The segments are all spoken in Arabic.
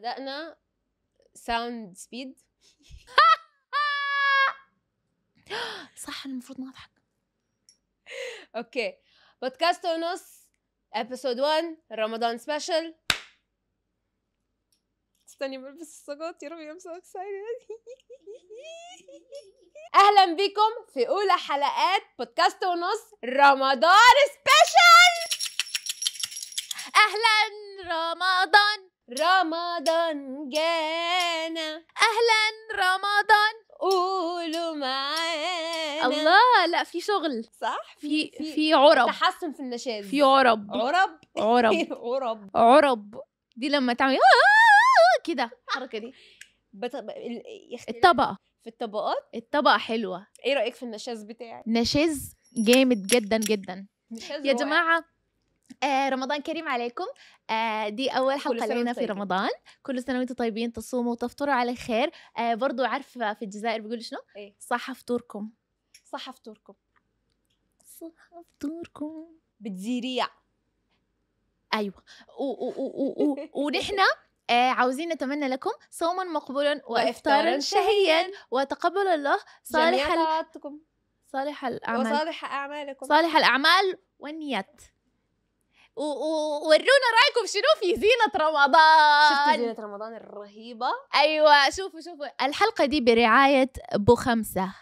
بدأنا ساوند سبيد صح المفروض ما اضحك اوكي بودكاست ونص ابيسود 1 رمضان سبيشل استني بلبس السقط يا ربي ام سو اهلا بكم في اولى حلقات بودكاست ونص رمضان سبيشل اهلا رمضان رمضان جانا اهلا رمضان قولوا معانا الله لا في شغل صح في في, في عرب تحسن في النشاز في عرب عرب عرب عرب عرب دي لما تعمل آه، كده الحركه دي الطبقه في الطبقات الطبقه حلوه ايه رايك في النشاز بتاعي نشاز جامد جدا جدا يا جماعه آه رمضان كريم عليكم آه دي اول حلقه لنا في رمضان كل سنه وانتم طيبين تصوموا وتفطروا على خير آه برضو عارفه في الجزائر بيقولوا شنو إيه؟ صح فطوركم صح فطوركم صح فطوركم بتزيريع ايوه و و و و ونحن آه عاوزين نتمنى لكم صوما مقبولا وافطارا شهيا وتقبل الله صالح صالح الاعمال وصالح اعمالكم صالح الاعمال والنيات وورونا رايكم شنو في زينة رمضان شفتوا زينة رمضان الرهيبة ايوه شوفوا شوفوا الحلقة دي برعاية بو خمسة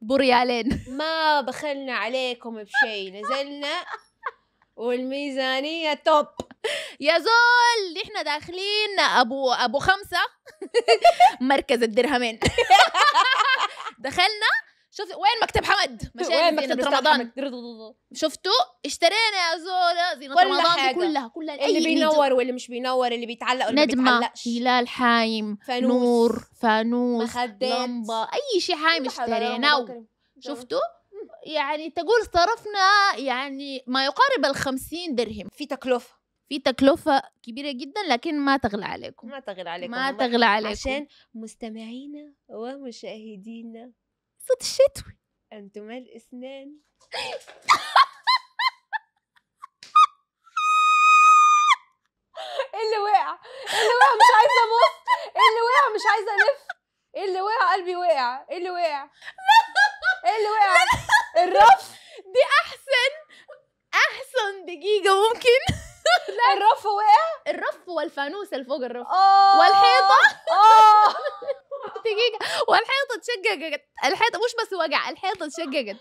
بريالين ما بخلنا عليكم بشيء نزلنا والميزانية توب يا زول احنا داخلين ابو ابو خمسة مركز الدرهمين دخلنا شوف وين مكتب حمد وين مكتب رمضان شفتوا اشترينا يا زولا زينة كل رمضان حاجة. كلها كلها اللي بينور واللي مش بينور اللي بيتعلق واللي ما بيتعلقش هلال حايم فانوس نور فانوس مخدات لمبة اي شيء حايم اشتريناه شفتوا يعني تقول صرفنا يعني ما يقارب ال 50 درهم في تكلفة في تكلفة كبيرة جدا لكن ما تغلى عليكم ما تغلى عليكم ما تغلى عليكم عشان مستمعينا ومشاهدينا صوت الشتوي انتما الاثنين ايه اللي وقع ايه اللي وقع مش عايزه امص ايه اللي وقع مش عايزه الف ايه اللي وقع قلبي وقع ايه اللي وقع ايه اللي وقع الرف دي احسن احسن دقيقه ممكن لا الرف وقع إيه؟ الرف والفانوس اللي فوق الرف والحيطه دقيقه والحيطه اتشققت الحيطه مش بس وقع الحيطه اتشققت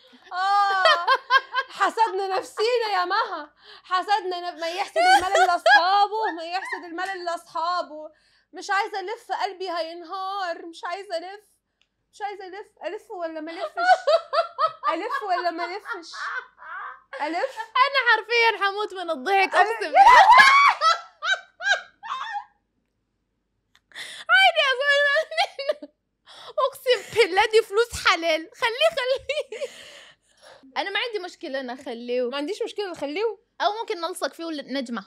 حسدنا نفسينا يا مها حسدنا نف... ما يحسد الملل لاصحابه ما يحسد الملل لاصحابه مش عايزه الف قلبي هينهار مش عايزه الف مش عايزه الف الف ولا ما الفش الف ولا ما الفش ألف أنا حرفيا حموت من الضحك أقسم بالله عادي أقسم بالله دي فلوس حلال خليه خليه أنا ما عندي مشكلة أنا أخليه ما عنديش مشكلة أخليه أو ممكن نلصق فيه ونجمة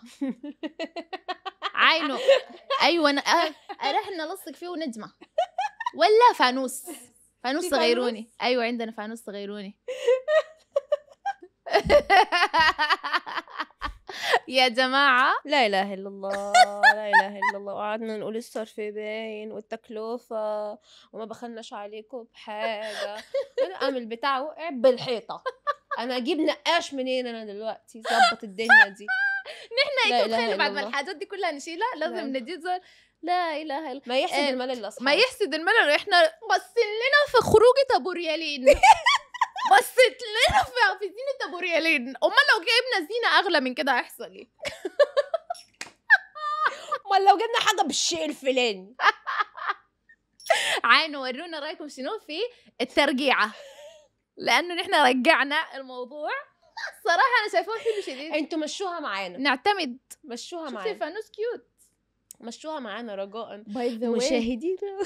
عينه أيوة أنا أه، أروح نلصق فيه ونجمة ولا فانوس فانوس صغيروني أيوة عندنا فانوس صغيروني يا جماعة لا إله إلا الله لا إله إلا الله وقعدنا نقول الصرف باين والتكلفة وما بخلناش عليكم بحاجة أنا قام البتاع وقع بالحيطة أنا أجيب نقاش منين أنا دلوقتي ظبط الدنيا دي نحن هيك بعد ما الحاجات دي كلها نشيلها لازم نجيزر لا اله الا ما يحسد آه، الملل الاصحاب ما يحسد الملل واحنا بصين لنا في خروجه ابو ريالين بصيت لنا في زينه ابو ريالين امال لو جبنا زينه اغلى من كده هيحصل ايه امال لو جبنا حاجه بالشيء الفلاني عانوا ورونا رايكم شنو في الترجيعه لانه نحن رجعنا الموضوع صراحه انا شايفاه حلو شديد انتوا مشوها معانا نعتمد مشوها معانا شفتي فانوس كيوت مشوها معانا رجاء باي ذا مشاهدينا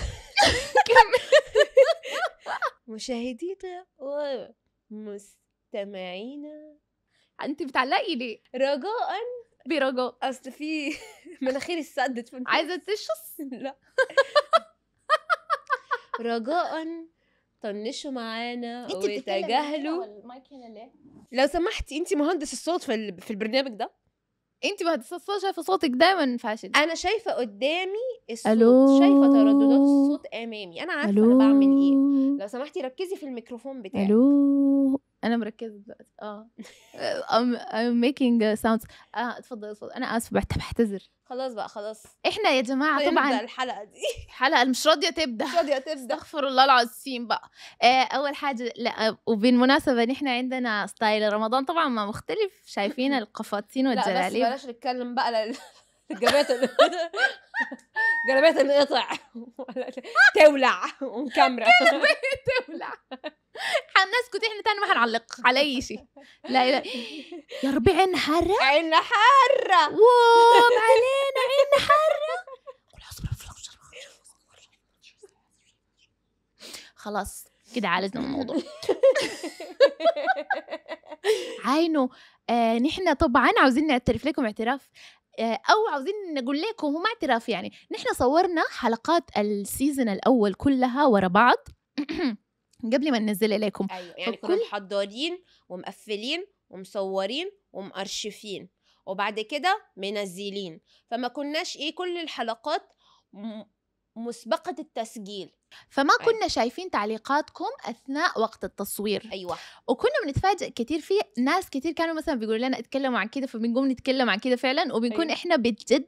مشاهدينا ومستمعينا انت بتعلقي ليه؟ رجاء برجاء اصل في مناخير السدت من عايزه تشص؟ لا رجاء طنشوا معانا وتجاهلوا لو سمحتي انت مهندس الصوت في البرنامج ده انت ما شايفه صوتك دايما فاشل انا شايفه قدامي الصوت ألو. شايفه ترددات الصوت امامي انا عارفه ألو. انا بعمل ايه لو سمحتي ركزي في الميكروفون بتاعك الو انا مركزه دلوقتي اه I'm making sounds اه اتفضل اتفضل انا اسفه بعتذر خلاص بقى خلاص احنا يا جماعه طبعا الحلقه دي الحلقه مش راضيه تبدا مش راضيه تبدا استغفر الله العظيم بقى آه اول حاجه لا وبالمناسبه نحن عندنا ستايل رمضان طبعا ما مختلف شايفين القفاطين والجلاليب لا بس بلاش نتكلم بقى لل... قلبيت قلبيت انقطع تولع ومكمره تولع حنسكت احنا تاني ما هنعلق على اي شيء لا لا يا ربي عين حاره عين حاره ووم علينا عين حاره خلاص كده عالجنا الموضوع عينه آه نحن طبعا عاوزين نعترف لكم اعتراف آه، او عاوزين نقول لكم هو ما اعتراف يعني نحن صورنا حلقات السيزون الاول كلها ورا بعض قبل ما ننزلها اليكم ايوه يعني فكل... كنا محضرين ومقفلين ومصورين ومأرشفين وبعد كده منزلين فما كناش ايه كل الحلقات مسبقة التسجيل فما أيوة. كنا شايفين تعليقاتكم اثناء وقت التصوير ايوه وكنا بنتفاجئ كثير في ناس كثير كانوا مثلا بيقولوا لنا اتكلموا عن كده فبنقوم نتكلم عن كده فعلا وبنكون أيوة. احنا بجد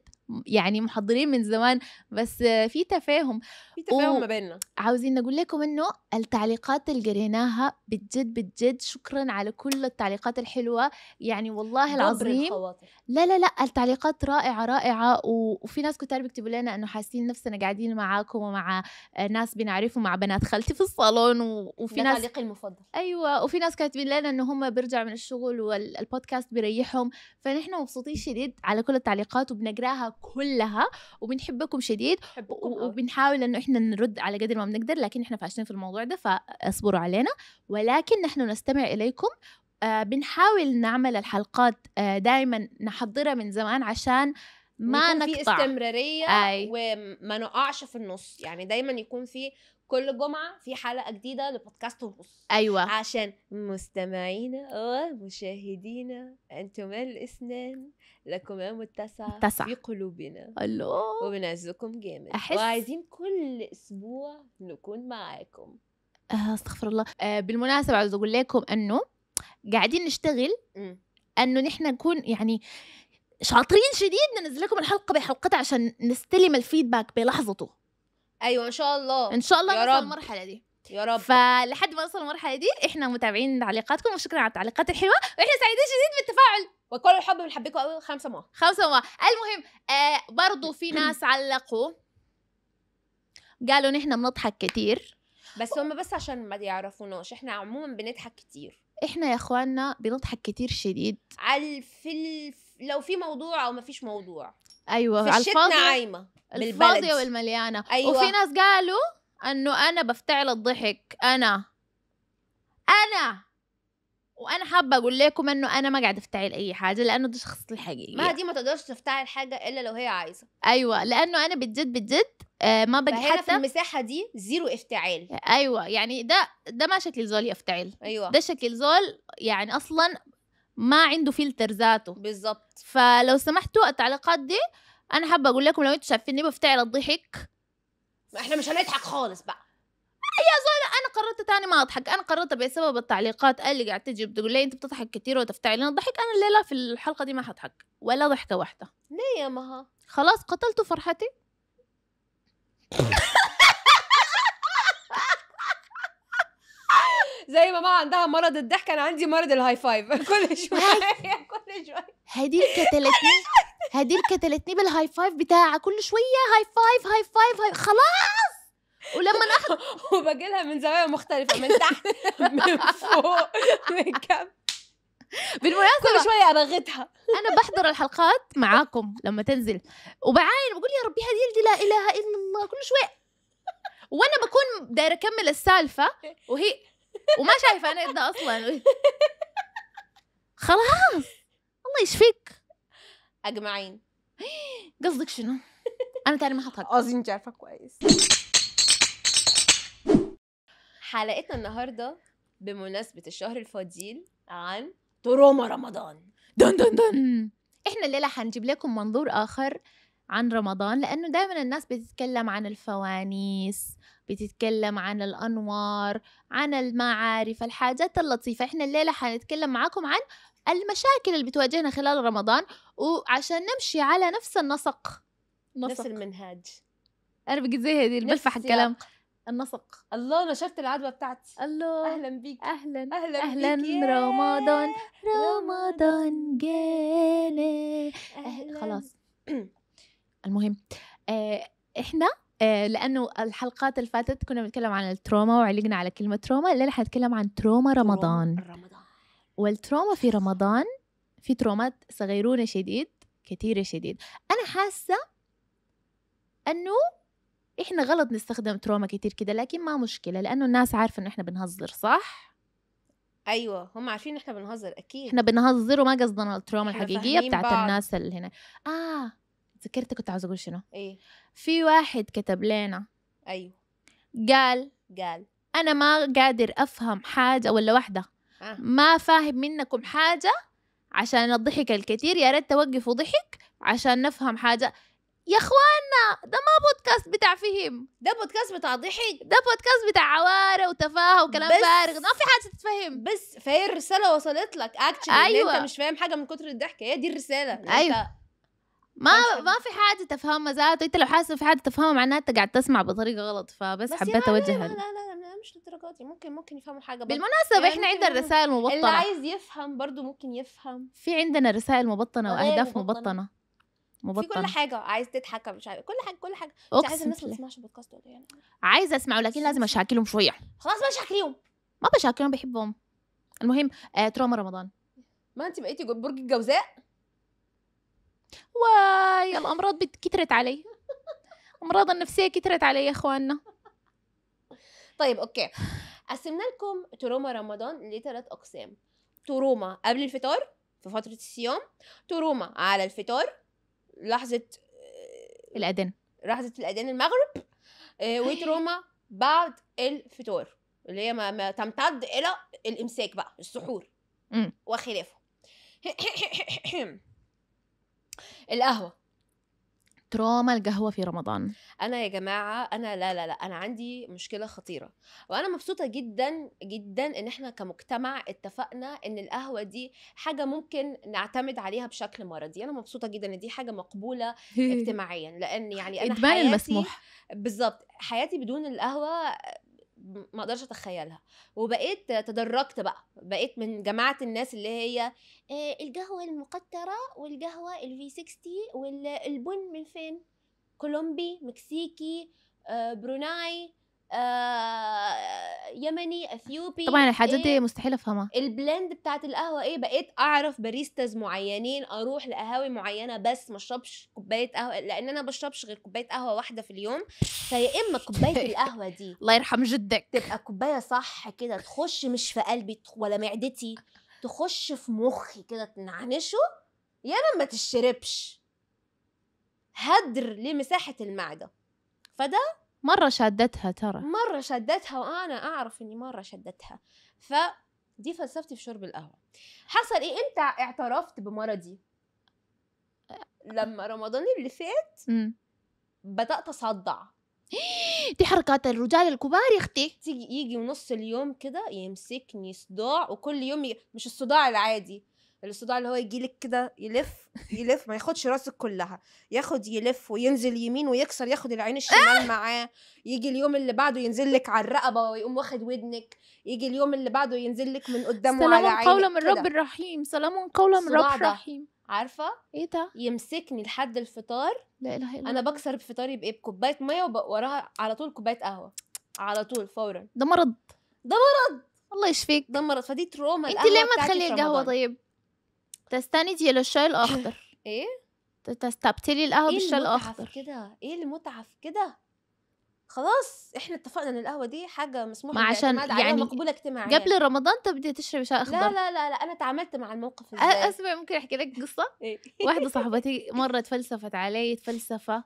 يعني محضرين من زمان بس في تفاهم في تفاهم ما بيننا عاوزين نقول لكم انه التعليقات اللي قريناها بجد بجد شكرا على كل التعليقات الحلوه يعني والله العظيم لا لا لا التعليقات رائعه رائعه وفي ناس كتار بيكتبوا لنا انه حاسين نفسنا قاعدين معاكم ومع ناس بنعرفهم مع بنات خالتي في الصالون و... وفي ناس تعليقي المفضل ايوه وفي ناس كاتبين لنا انه هم بيرجعوا من الشغل والبودكاست بيريحهم فنحن مبسوطين شديد على كل التعليقات وبنقراها كلها وبنحبكم شديد وبنحاول انه احنا نرد على قدر ما بنقدر لكن احنا فاشلين في الموضوع ده فاصبروا علينا ولكن نحن نستمع اليكم آه بنحاول نعمل الحلقات آه دائما نحضرها من زمان عشان ما نقطع في استمراريه أي. وما نقعش في النص يعني دايما يكون في كل جمعه في حلقه جديده لبودكاست ونص ايوه عشان مستمعينا ومشاهدينا انتما الاثنان لكما متسع متسع. في قلوبنا الله وبنعزكم جامد أحس... وعايزين كل اسبوع نكون معاكم آه، استغفر الله آه، بالمناسبه عايز اقول لكم انه قاعدين نشتغل انه نحن نكون يعني شاطرين شديد ننزل لكم الحلقه بحلقتها عشان نستلم الفيدباك بلحظته ايوه ان شاء الله ان شاء الله نوصل المرحله دي يا رب فلحد ما نوصل المرحله دي احنا متابعين تعليقاتكم وشكرا على التعليقات الحلوه واحنا سعيدين شديد بالتفاعل وكل الحب بنحبكم قوي خمسه مواه خمسه مواه المهم آه برضو في ناس علقوا قالوا نحن بنضحك كتير بس هم بس عشان ما يعرفوناش احنا عموما بنضحك كتير احنا يا اخواننا بنضحك كتير شديد على في لو في موضوع او ما فيش موضوع ايوه في الشتنا عايمه الفاضيه والمليانه أيوة. وفي ناس قالوا انه انا بفتعل الضحك انا انا وانا حابه اقول لكم انه انا ما قاعده افتعل اي حاجه لانه دي شخصيتي الحقيقيه ما دي ما تقدرش تفتعل حاجه الا لو هي عايزه ايوه لانه انا بجد بجد آه ما بقي حتى في المساحه دي زيرو افتعال ايوه يعني ده ده ما شكل زول يفتعل ايوه ده شكل زول يعني اصلا ما عنده فلتر ذاته بالظبط فلو سمحتوا التعليقات دي انا حابه اقول لكم لو انتم شايفيني بفتعل الضحك احنا مش هنضحك خالص بقى يا زول انا قررت تاني ما اضحك انا قررت بسبب التعليقات اللي قاعد تجي بتقول لي انت بتضحك كثير وتفتعلين الضحك انا الليله في الحلقه دي ما حضحك ولا ضحكه واحده ليه يا مها خلاص قتلت فرحتي زي ما ماما عندها مرض الضحك انا عندي مرض الهاي فايف كل شويه كل شويه هدي كتلتني هدي كتلتني بالهاي فايف بتاعها كل شويه هاي فايف هاي فايف هاي خلاص ولما ناخد وباجي لها من زوايا مختلفه من تحت من فوق من كم بالمناسبه كل شويه ارغتها انا بحضر الحلقات معاكم لما تنزل وبعاين بقول يا ربي هذه دي لا اله الا الله كل شويه وانا بكون دايره اكمل السالفه وهي وما شايفه انا ده اصلا خلاص الله يشفيك اجمعين قصدك شنو انا تاني ما هضحك اظن انت عارفه كويس حلقتنا النهارده بمناسبه الشهر الفضيل عن تروما رمضان دن دن دن احنا الليله هنجيب لكم منظور اخر عن رمضان لانه دائما الناس بتتكلم عن الفوانيس بتتكلم عن الانوار عن المعارف الحاجات اللطيفه احنا الليله حنتكلم معاكم عن المشاكل اللي بتواجهنا خلال رمضان وعشان نمشي على نفس النسق نفس المنهاج انا بقيت زي هذه بلفح الكلام النسق الله شفت العدوى بتاعتي الله اهلا بيك اهلا اهلا, أهلاً بيك رمضان رمضان جالي أهلاً. خلاص المهم آه، احنا آه، لانه الحلقات اللي فاتت كنا بنتكلم عن التروما وعلقنا على كلمه تروما اللي رح نتكلم عن تروما رمضان رمضان والتروما في رمضان في ترومات صغيرونه شديد كثيره شديد انا حاسه انه احنا غلط نستخدم تروما كتير كده لكن ما مشكله لانه الناس عارفه انه احنا بنهزر صح ايوه هم عارفين احنا بنهزر اكيد احنا بنهزر وما قصدنا التروما الحقيقيه بتاعت بعض. الناس اللي هنا اه ذكرت كنت عاوزه اقول شنو ايه في واحد كتب لنا ايوه قال قال انا ما قادر افهم حاجه ولا واحده آه. ما فاهم منكم حاجه عشان الضحك الكثير يا ريت توقفوا ضحك عشان نفهم حاجه يا اخوانا ده ما بودكاست بتاع فهم ده بودكاست بتاع ضحك ده بودكاست بتاع عواره وتفاهه وكلام فارغ ما في حاجه تتفهم بس فهي الرساله وصلت لك اكشلي أيوة. انت مش فاهم حاجه من كتر الضحك هي دي الرساله ايوه انت ما ما في حاجه تفهمها ذاته انت لو حاسس في حاجه تفهمها معناها انت قاعد تسمع بطريقه غلط فبس حبيت اوجه لا لا لا, لا مش للدرجه دي ممكن ممكن يفهموا حاجه بالمناسبه يعني احنا عندنا رسائل مبطنه اللي عايز يفهم برضه ممكن يفهم في عندنا رسائل مبطنه واهداف مبطنه, مبطنة. مبطنة. في كل حاجه عايز تضحك مش عارف كل حاجه كل حاجه مش عايز الناس ما تسمعش البودكاست ولا يعني عايزه اسمعه لكن لازم اشاكلهم شويه خلاص ما اشاكلهم ما بشاكلهم بحبهم المهم آه تروما رمضان ما انت بقيتي برج الجوزاء واي الامراض كثرت علي الامراض النفسيه كثرت علي يا اخواننا طيب اوكي قسمنا لكم تروما رمضان لثلاث اقسام تروما قبل الفطار في فتره الصيام تروما على الفطار لحظه آه، الاذان لحظه الاذان المغرب آه، أيوة. وتروما بعد الفطار اللي هي ما, ما تمتد الى الامساك بقى السحور وخلافه القهوه تروما القهوه في رمضان انا يا جماعه انا لا لا لا انا عندي مشكله خطيره وانا مبسوطه جدا جدا ان احنا كمجتمع اتفقنا ان القهوه دي حاجه ممكن نعتمد عليها بشكل مرضي انا مبسوطه جدا ان دي حاجه مقبوله اجتماعيا لان يعني انا حياتي المسموح بالظبط حياتي بدون القهوه ما اقدرش اتخيلها وبقيت تدرجت بقى بقيت من جماعه الناس اللي هي آه، القهوه المقطره والقهوه الفي 60 والبن من فين كولومبي مكسيكي آه، بروناي آه، يمني اثيوبي طبعا الحاجات دي آه، مستحيل افهمها البلند بتاعت القهوه ايه بقيت اعرف باريستاز معينين اروح لقهاوي معينه بس ما اشربش كوبايه قهوه لان انا ما بشربش غير كوبايه قهوه واحده في اليوم فيا اما كوبايه القهوه دي الله يرحم جدك تبقى كوبايه صح كده تخش مش في قلبي ولا معدتي تخش في مخي كده تنعنشه يا اما ما تشربش هدر لمساحه المعده فده مرة شادتها ترى مرة شادتها وأنا أعرف إني مرة شادتها فدي فلسفتي في شرب القهوة حصل إيه إمتى اعترفت بمرضي لما رمضان اللي فات م. بدأت أصدع دي حركات الرجال الكبار يا اختي تيجي يجي ونص اليوم كده يمسكني صداع وكل يوم ي... مش الصداع العادي الصداع اللي هو يجي لك كده يلف يلف ما ياخدش راسك كلها ياخد يلف وينزل يمين ويكسر ياخد العين الشمال آه! معاه يجي اليوم اللي بعده ينزل لك على الرقبه ويقوم واخد ودنك يجي اليوم اللي بعده ينزل لك من قدامه على عينك سلام قولا من رب الرحيم سلام قولا من رب الرحيم عارفه ايه ده يمسكني لحد الفطار لا اله الا انا بكسر فطاري بايه بكوبايه ميه وراها على طول كوبايه قهوه على طول فورا ده مرض ده مرض الله يشفيك ده مرض فدي تروما انت ليه ما تخلي القهوه طيب تستندي الى الشاي الاخضر ايه تستبتلي القهوه إيه بالشاي الاخضر كده ايه المتعه في كده خلاص احنا اتفقنا ان القهوه دي حاجه مسموحه ما عشان يعني مقبوله اجتماعيا قبل رمضان تبدي تشربي شاي اخضر لا لا لا, انا تعاملت مع الموقف ده اسمع ممكن احكي لك قصه إيه؟ واحده صاحبتي مره اتفلسفت علي تفلسفه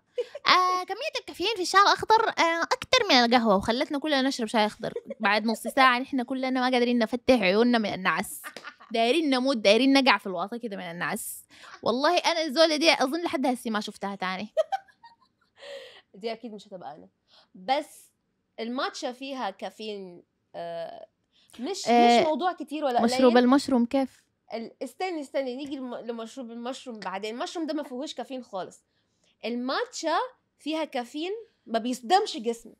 آه كميه الكافيين في الشاي الاخضر آه اكتر من القهوه وخلتنا كلنا نشرب شاي اخضر بعد نص ساعه احنا كلنا ما قادرين نفتح عيوننا من النعس دايرين نموت دايرين نقع في الواطه كده من الناس والله انا الزوله دي اظن لحد هسي ما شفتها تاني دي اكيد مش هتبقى انا بس الماتشا فيها كافيين آه مش آه مش موضوع كتير ولا قليل مشروب المشروم كيف استني استني نيجي لمشروب المشروم بعدين المشروم ده ما فيهوش كافيين خالص الماتشا فيها كافيين ما بيصدمش جسمك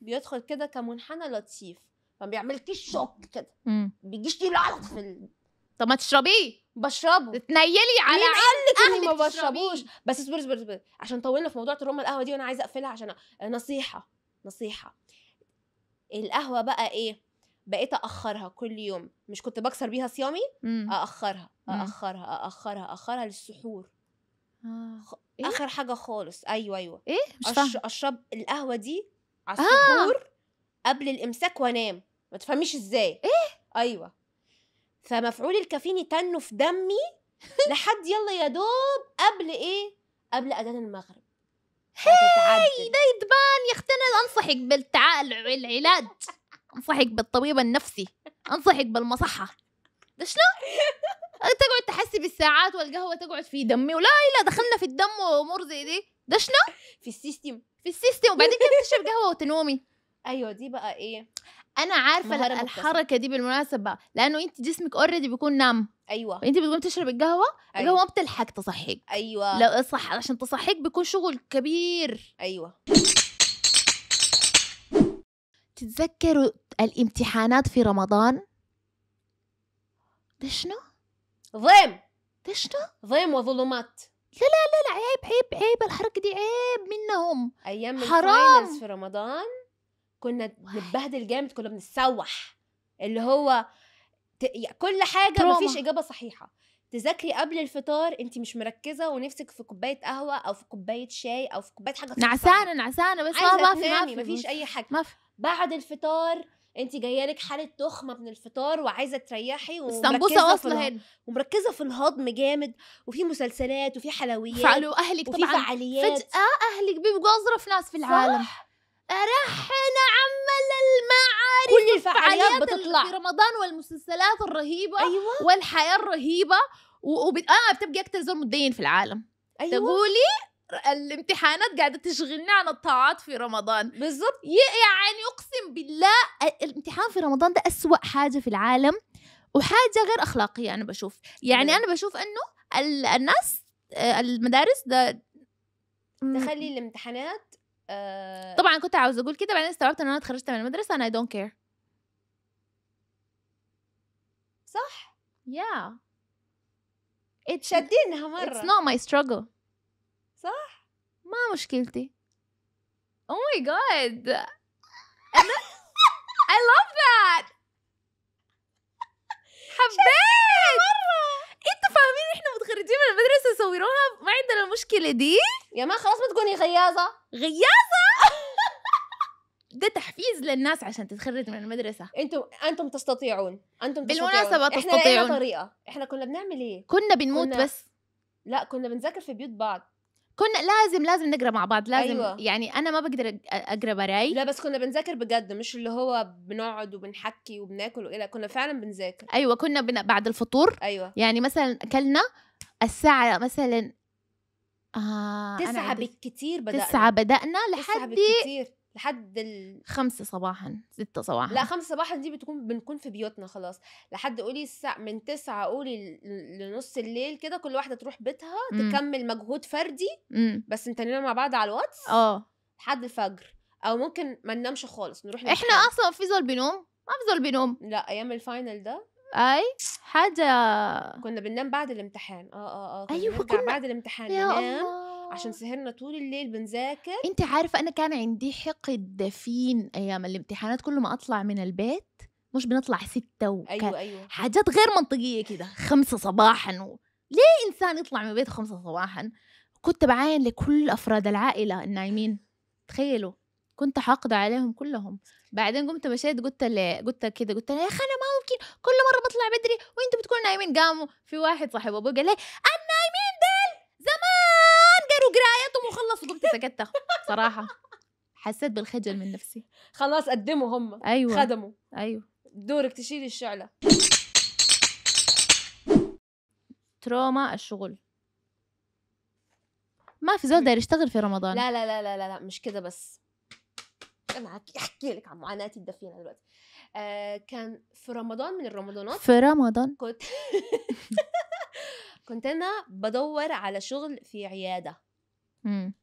بيدخل كده كمنحنى لطيف ما بيعملكيش شوك كده بيجيش لي يلعلق في ال... طب ما تشربيه بشربه تنيلي على مين اني ما بشربوش بس اصبري اصبري اصبري عشان طولنا في موضوع ترم القهوه دي وانا عايزه اقفلها عشان نصيحه نصيحه القهوه بقى ايه بقيت اخرها كل يوم مش كنت بكسر بيها صيامي أأخرها. أأخرها. اخرها اخرها اخرها للسحور آه. إيه؟ اخر حاجه خالص ايوه ايوه ايه مش أش... اشرب القهوه دي على آه. السحور آه. قبل الامساك وانام ما تفهميش ازاي ايه ايوه فمفعول الكفيني يتنوا في دمي لحد يلا يا دوب قبل ايه قبل اذان المغرب هاي ده يدبان يا اختي انا انصحك بالعلاج انصحك بالطبيب النفسي انصحك بالمصحه ده شنو تقعد تحسي بالساعات والقهوه تقعد في دمي ولا لا دخلنا في الدم وامور زي دي ده شنو في السيستم في السيستم وبعدين كيف تشرب قهوه وتنومي ايوه دي بقى ايه انا عارفه الحركه دي بالمناسبه لانه انت جسمك اوريدي بيكون نام ايوه انت بتقوم تشرب القهوه أيوة. القهوه ما بتلحق تصحيك ايوه لو صح عشان تصحيك بيكون شغل كبير ايوه تتذكروا الامتحانات في رمضان شنو ضيم شنو ضيم وظلمات لا لا لا لا عيب عيب عيب الحركه دي عيب منهم ايام حرام في رمضان كنا بنتبهدل جامد كنا بنتسوح اللي هو ت... كل حاجه ما فيش اجابه صحيحه تذاكري قبل الفطار انت مش مركزه ونفسك في كوبايه قهوه او في كوبايه شاي او في كوبايه حاجه نعسانه نعسانه بس ما في ما في اي حاجه مف... بعد الفطار انت جايه لك حاله تخمه من الفطار وعايزه تريحي ومركزه اصلا هنا ومركزه في الهضم جامد وفي مسلسلات وفي حلويات فعلوا اهلك وفي طبعا فعاليات فجاه اهلك بيبقوا اظرف ناس في العالم صح؟ رحنا عمل المعارف كل الفعاليات بتطلع في رمضان والمسلسلات الرهيبه أيوة. والحياه الرهيبه وبت... آه بتبقي اكثر زول متدين في العالم أيوة. تقولي الامتحانات قاعده تشغلنا عن الطاعات في رمضان بالضبط يعني اقسم بالله الامتحان في رمضان ده اسوا حاجه في العالم وحاجه غير اخلاقيه انا بشوف يعني انا بشوف انه الناس آه، المدارس ده تخلي الامتحانات آه طبعا كنت عاوزه اقول كده بعدين استوعبت ان انا اتخرجت من المدرسه انا اي دونت كير صح يا yeah. It, مره اتس نوت ماي struggle صح ما مشكلتي او ماي جاد انا I love that حبيت مرة انتوا فاهمين احنا متخرجين من المدرسه صوروها ما عندنا المشكله دي يا ما خلاص ما تكوني غيازه غيازه ده تحفيز للناس عشان تتخرج من المدرسه انتم انتم تستطيعون انتم تستطيعون. بالمناسبه تستطيعون احنا طريقه احنا كنا بنعمل ايه كنا بنموت كنا... بس لا كنا بنذاكر في بيوت بعض كنا لازم لازم نقرا مع بعض لازم أيوة. يعني انا ما بقدر اقرا براي لا بس كنا بنذاكر بجد مش اللي هو بنقعد وبنحكي وبناكل وإلى كنا فعلا بنذاكر ايوه كنا بن... بعد الفطور ايوه يعني مثلا اكلنا الساعه مثلا آه تسعة بالكتير بدأنا تسعة بدأنا لحد تسعة لحد ال... خمسة صباحا ستة صباحا لا خمسة صباحا دي بتكون بنكون في بيوتنا خلاص لحد قولي الساعة من تسعة قولي لنص الليل كده كل واحدة تروح بيتها مم. تكمل مجهود فردي مم. بس انتنا مع بعض على الواتس اه لحد الفجر او ممكن ما ننامش خالص نروح نمشي احنا اصلا في ظل بنوم ما في ظل بنوم لا ايام الفاينل ده اي حاجه كنا بننام بعد الامتحان اه اه اه كنا ايوه كنا بعد الامتحان يا ننام الله. عشان آه. سهرنا طول الليل بنذاكر انت عارفه انا كان عندي حقد فين ايام الامتحانات كل ما اطلع من البيت مش بنطلع ستة و أيوة أيوة. حاجات غير منطقية كده خمسة صباحا و... ليه إنسان يطلع من بيته خمسة صباحا كنت بعاين لكل أفراد العائلة النايمين تخيلوا كنت حاقدة عليهم كلهم بعدين قمت مشيت قلت لي قلت كده قلت لي يا اخي انا ما ممكن كل مره بطلع بدري وانتم بتكونوا نايمين قاموا في واحد صاحب ابوي قال لي انا لكم وخلص وقمت سكتت صراحه حسيت بالخجل من نفسي خلاص قدموا هم ايوه خدموا ايوه دورك تشيلي الشعله تروما الشغل ما في زول داير يشتغل في رمضان لا لا لا لا لا, لا مش كده بس انا احكي لك عن معاناتي الدفينه دلوقتي آه كان في رمضان من الرمضانات في رمضان كنت كنت انا بدور على شغل في عياده امم.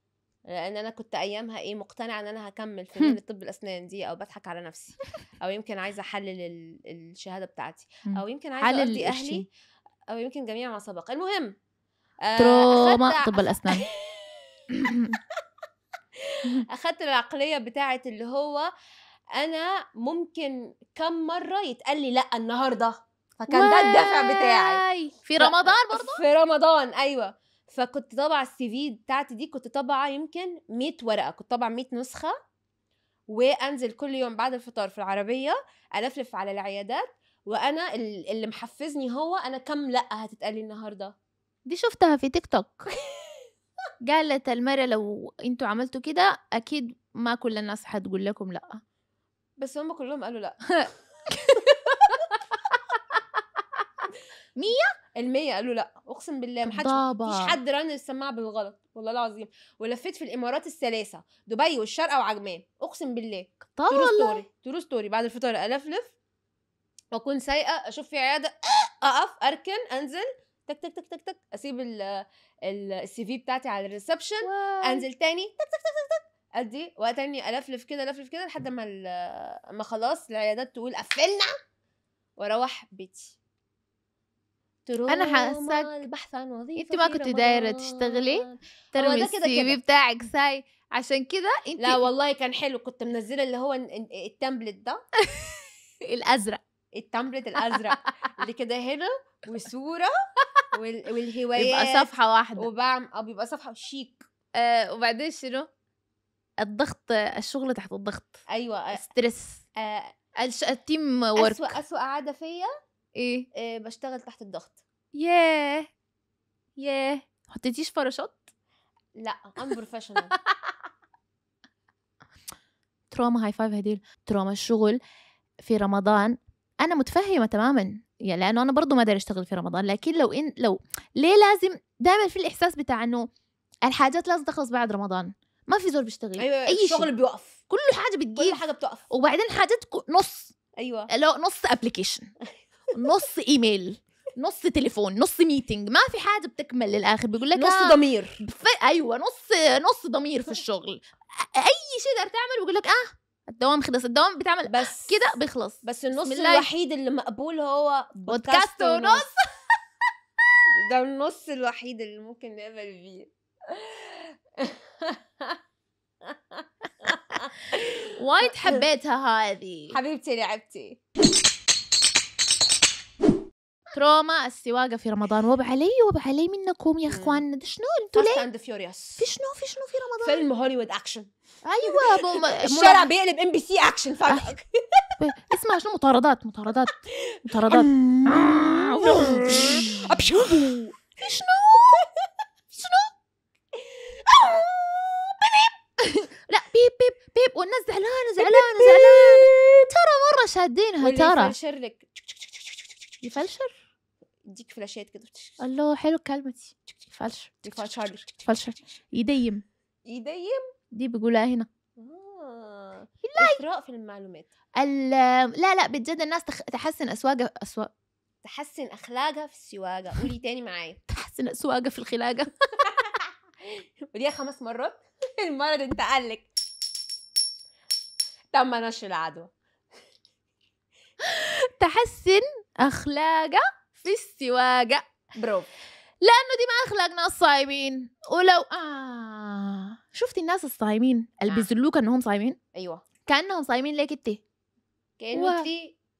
لان انا كنت ايامها ايه مقتنعه ان انا هكمل في مجال طب الاسنان دي او بضحك على نفسي او يمكن عايزه احلل الشهاده بتاعتي امم. او يمكن عايزه ارضي اهلي او يمكن جميع ما سبق المهم آه تروما طب الاسنان اخدت العقليه بتاعه اللي هو انا ممكن كم مره يتقال لي لا النهارده فكان ده الدافع بتاعي في رمضان برضه في رمضان ايوه فكنت طابعه السي في بتاعتي دي كنت طابعه يمكن 100 ورقه كنت طابعه 100 نسخه وانزل كل يوم بعد الفطار في العربيه الفلف على العيادات وانا اللي محفزني هو انا كم لا هتتقالي النهارده دي شفتها في تيك توك قالت المرة لو انتوا عملتوا كده اكيد ما كل الناس حتقول لكم لا بس هم كلهم قالوا لا 100% قالوا لا اقسم بالله ما محدش مفيش حد رن السماعه بالغلط والله العظيم ولفيت في الامارات الثلاثه دبي والشرق وعجمان اقسم بالله ترو ستوري ترو ستوري بعد الفطار الفلف واكون سايقه اشوف في عياده اقف اركن انزل تك تك تك تك تك اسيب السي في بتاعتي على الريسبشن انزل تاني تك تك تك تك تك ادي وقت تاني الفلف كده الفلف كده لحد ما ما خلاص العيادات تقول قفلنا واروح بيتي انا حاسك البحث عن وظيفه انت ما كنت دايره تشتغلي ترمي السي في بتاعك ساي عشان كده انت لا والله كان حلو كنت منزله اللي هو التمبلت ده الازرق التمبلت الازرق اللي كده هنا وصوره والهوايات يبقى صفحه واحده وبعمل اه بيبقى صفحه شيك آه وبعدين شنو الضغط الشغل تحت الضغط ايوه ستريس آه, آه، التيم ورك اسوء اسوء عاده فيا ايه آه، بشتغل تحت الضغط ياه ياه ما حطيتيش فراشات لا ام بروفيشنال تروما هاي فايف هديل تروما الشغل في رمضان انا متفهمه تماما يعني لانه انا برضه ما داري اشتغل في رمضان لكن لو ان لو ليه لازم دائما في الاحساس بتاع انه الحاجات لازم تخلص بعد رمضان ما في زول بيشتغل أيوة اي شغل بيوقف كل حاجه بتجيب كل حاجه بتقف وبعدين حاجات نص ايوه لو نص ابلكيشن نص ايميل نص تليفون نص ميتنج ما في حاجه بتكمل للاخر بيقول لك نص آه، ضمير ايوه نص نص ضمير في الشغل اي شيء تقدر تعمل بيقول لك اه الدوام خلص الدوام بتعمل بس كده بيخلص بس النص الوحيد اللي مقبول هو بودكاست ونص ده النص الوحيد اللي ممكن نقبل فيه وايد حبيتها هذه حبيبتي لعبتي تروما السواقه في رمضان وب علي وب علي منكم يا اخوان شنو انتوا ليه؟ اند فيوريوس في شنو في شنو في رمضان؟ فيلم هوليوود اكشن ايوه الشارع بيقلب ام بي سي اكشن فجاه اسمع شنو مطاردات مطاردات مطاردات ابشو في شنو؟ في شنو؟ لا بيب بيب بيب والناس زعلانه زعلانه زعلانه ترى مره شادينها ترى يفلشر لك يفلشر يديك فلاشات كده الله حلو الكلمه دي فلش فلش فلش يديم يديم دي بيقولها هنا آه. اثراء في المعلومات لا لا بتزيد الناس تحسن اسواقها اسواق تحسن اخلاقها في السواقه قولي تاني معايا تحسن اسواقها في الخلاقه وليها خمس مرات المرض انت قالك تم نشر العدوى تحسن اخلاقها السواقه برافو لانه دي ما اخلاقنا الصايمين ولو اه شفتي الناس الصايمين اللي آه. بيزلوك انهم صايمين ايوه كانهم صايمين ليك انت كانه انت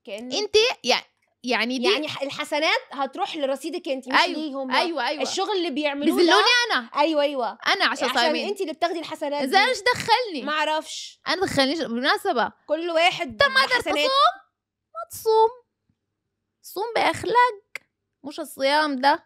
كان انت يعني يعني دي يعني الحسنات هتروح لرصيدك انت مش أيوة. ليهم ايوه ايوه الشغل اللي بيعملوه بيزلوني انا ايوه ايوه انا عشان صايمين عشان انت اللي بتاخدي الحسنات دي زي مش دخلني ما اعرفش انا دخلنيش بالمناسبه كل واحد طب ما تصوم ما تصوم صوم باخلاق مش الصيام ده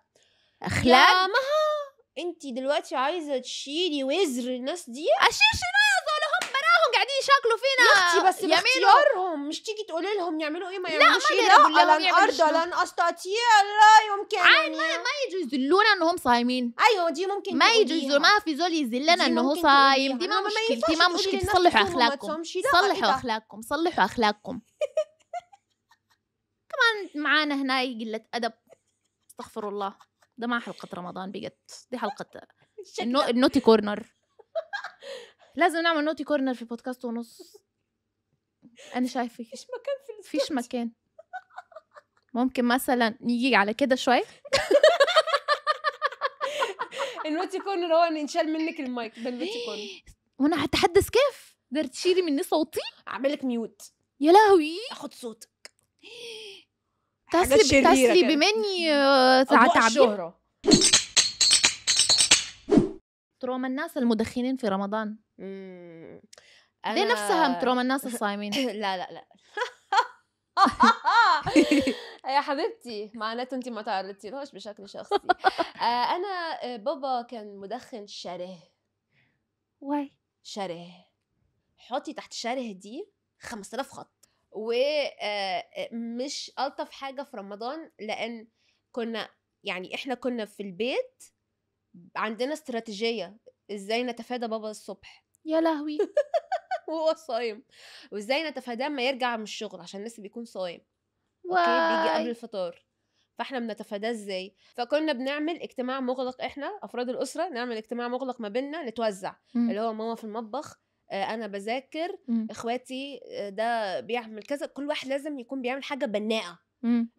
اخلاق يا مها انت دلوقتي عايزه تشيلي وزر الناس دي اشيل شنو هم بناهم قاعدين يشكلوا فينا يا اختي بس باختيارهم مش تيجي تقولي لهم يعملوا ايه ما يعملوش ايه لا لن ارضى لن استطيع لا يمكن عادي ما, ما يجوا يذلونا ان هم صايمين ايوه دي ممكن ما يجوا ما في زول يذلنا ان هو صايم دي ما مشكلة دي ما مشكلة صلحوا إيه اخلاقكم صلحوا اخلاقكم صلحوا اخلاقكم كمان معانا هنا قله ادب استغفر الله ده مع حلقه رمضان بجد دي حلقه النو... النوتي كورنر لازم نعمل نوتي كورنر في بودكاست ونص انا شايفه فيش مكان في فيش مكان ممكن مثلا نيجي على كده شويه النوتي كورنر هو نشال منك المايك ده النوتي إيه؟ كورنر وانا هتحدث كيف؟ ده تشيلي مني صوتي اعملك ميوت يا لهوي اخد صوتك تسلي تسلي بمني تعبير تروما الناس المدخنين في رمضان امم أنا... دي نفسها تروما الناس الصايمين لا لا لا يا حبيبتي معناته انت ما تعرضتيلهاش بشكل شخصي آه، انا آه، بابا كان مدخن شره واي شره حطي تحت شره دي 5000 خط ومش آه، آه، الطف حاجه في رمضان لان كنا يعني احنا كنا في البيت عندنا استراتيجيه ازاي نتفادى بابا الصبح يا لهوي وهو صايم وازاي نتفاداه لما يرجع من الشغل عشان الناس بيكون صايم واي. اوكي بيجي قبل الفطار فاحنا بنتفاداه ازاي فكنا بنعمل اجتماع مغلق احنا افراد الاسره نعمل اجتماع مغلق ما بيننا نتوزع اللي هو ماما في المطبخ آه، انا بذاكر اخواتي آه، ده بيعمل كذا كل واحد لازم يكون بيعمل حاجه بناءه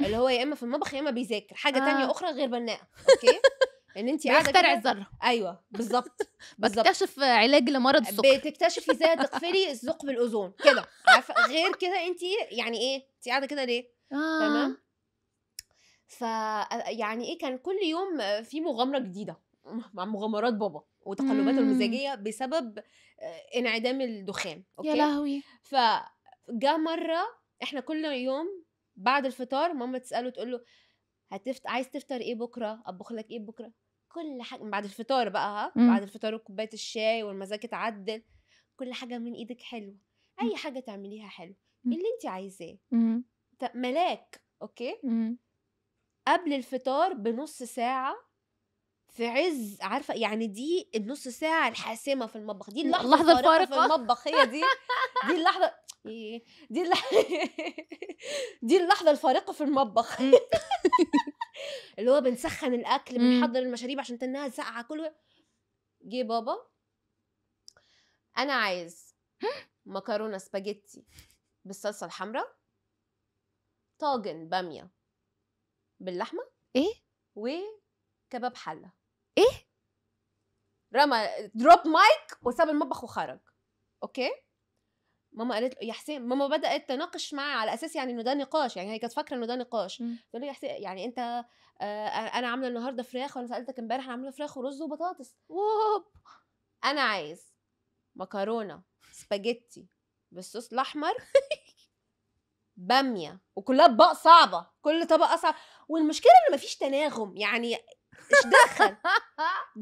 اللي هو يا اما في المطبخ يا اما بيذاكر حاجه آه. تانية اخرى غير بناءه اوكي ان انت قاعده بتخترع الذره ايوه بالظبط بالظبط بتكتشف علاج لمرض السكر بتكتشفي ازاي تقفلي الثقب الاوزون كده عارفه غير كده انت يعني ايه انت قاعده كده ليه آه. تمام ف آه، يعني ايه كان كل يوم في مغامره جديده مع مغامرات بابا وتقلباته المزاجيه بسبب آه، انعدام الدخان اوكي يا لهوي فجاء مره احنا كل يوم بعد الفطار ماما تساله تقول له هتفت عايز تفطر ايه بكره اطبخ لك ايه بكره كل حاجه بعد الفطار بقى ها بعد الفطار وكوبايه الشاي والمزاج اتعدل كل حاجه من ايدك حلوه اي حاجه تعمليها حلو اللي انت عايزاه ملاك اوكي قبل الفطار بنص ساعه في عز عارفه يعني دي النص ساعه الحاسمه في المطبخ دي اللحظه, اللحظة الفارقه في المطبخ هي دي دي اللحظه إيه، دي اللحظه دي اللحظه الفارقه في المطبخ اللي هو بنسخن الاكل بنحضر المشاريب عشان تنها ساعة كله جه بابا انا عايز مكرونه سباجيتي بالصلصه الحمراء طاجن باميه باللحمه ايه وكباب حله ايه رمى دروب مايك وساب المطبخ وخرج اوكي ماما قالت له يا حسين ماما بدات تناقش معاه على اساس يعني انه ده نقاش يعني هي كانت فاكره انه ده نقاش تقول له يا حسين يعني انت آه انا عامله النهارده فراخ وانا سالتك امبارح انا عامله فراخ ورز وبطاطس ووب انا عايز مكرونه سباجيتي بالصوص الاحمر باميه وكلها اطباق صعبه كل طبق اصعب والمشكله ان مفيش تناغم يعني ايش دخل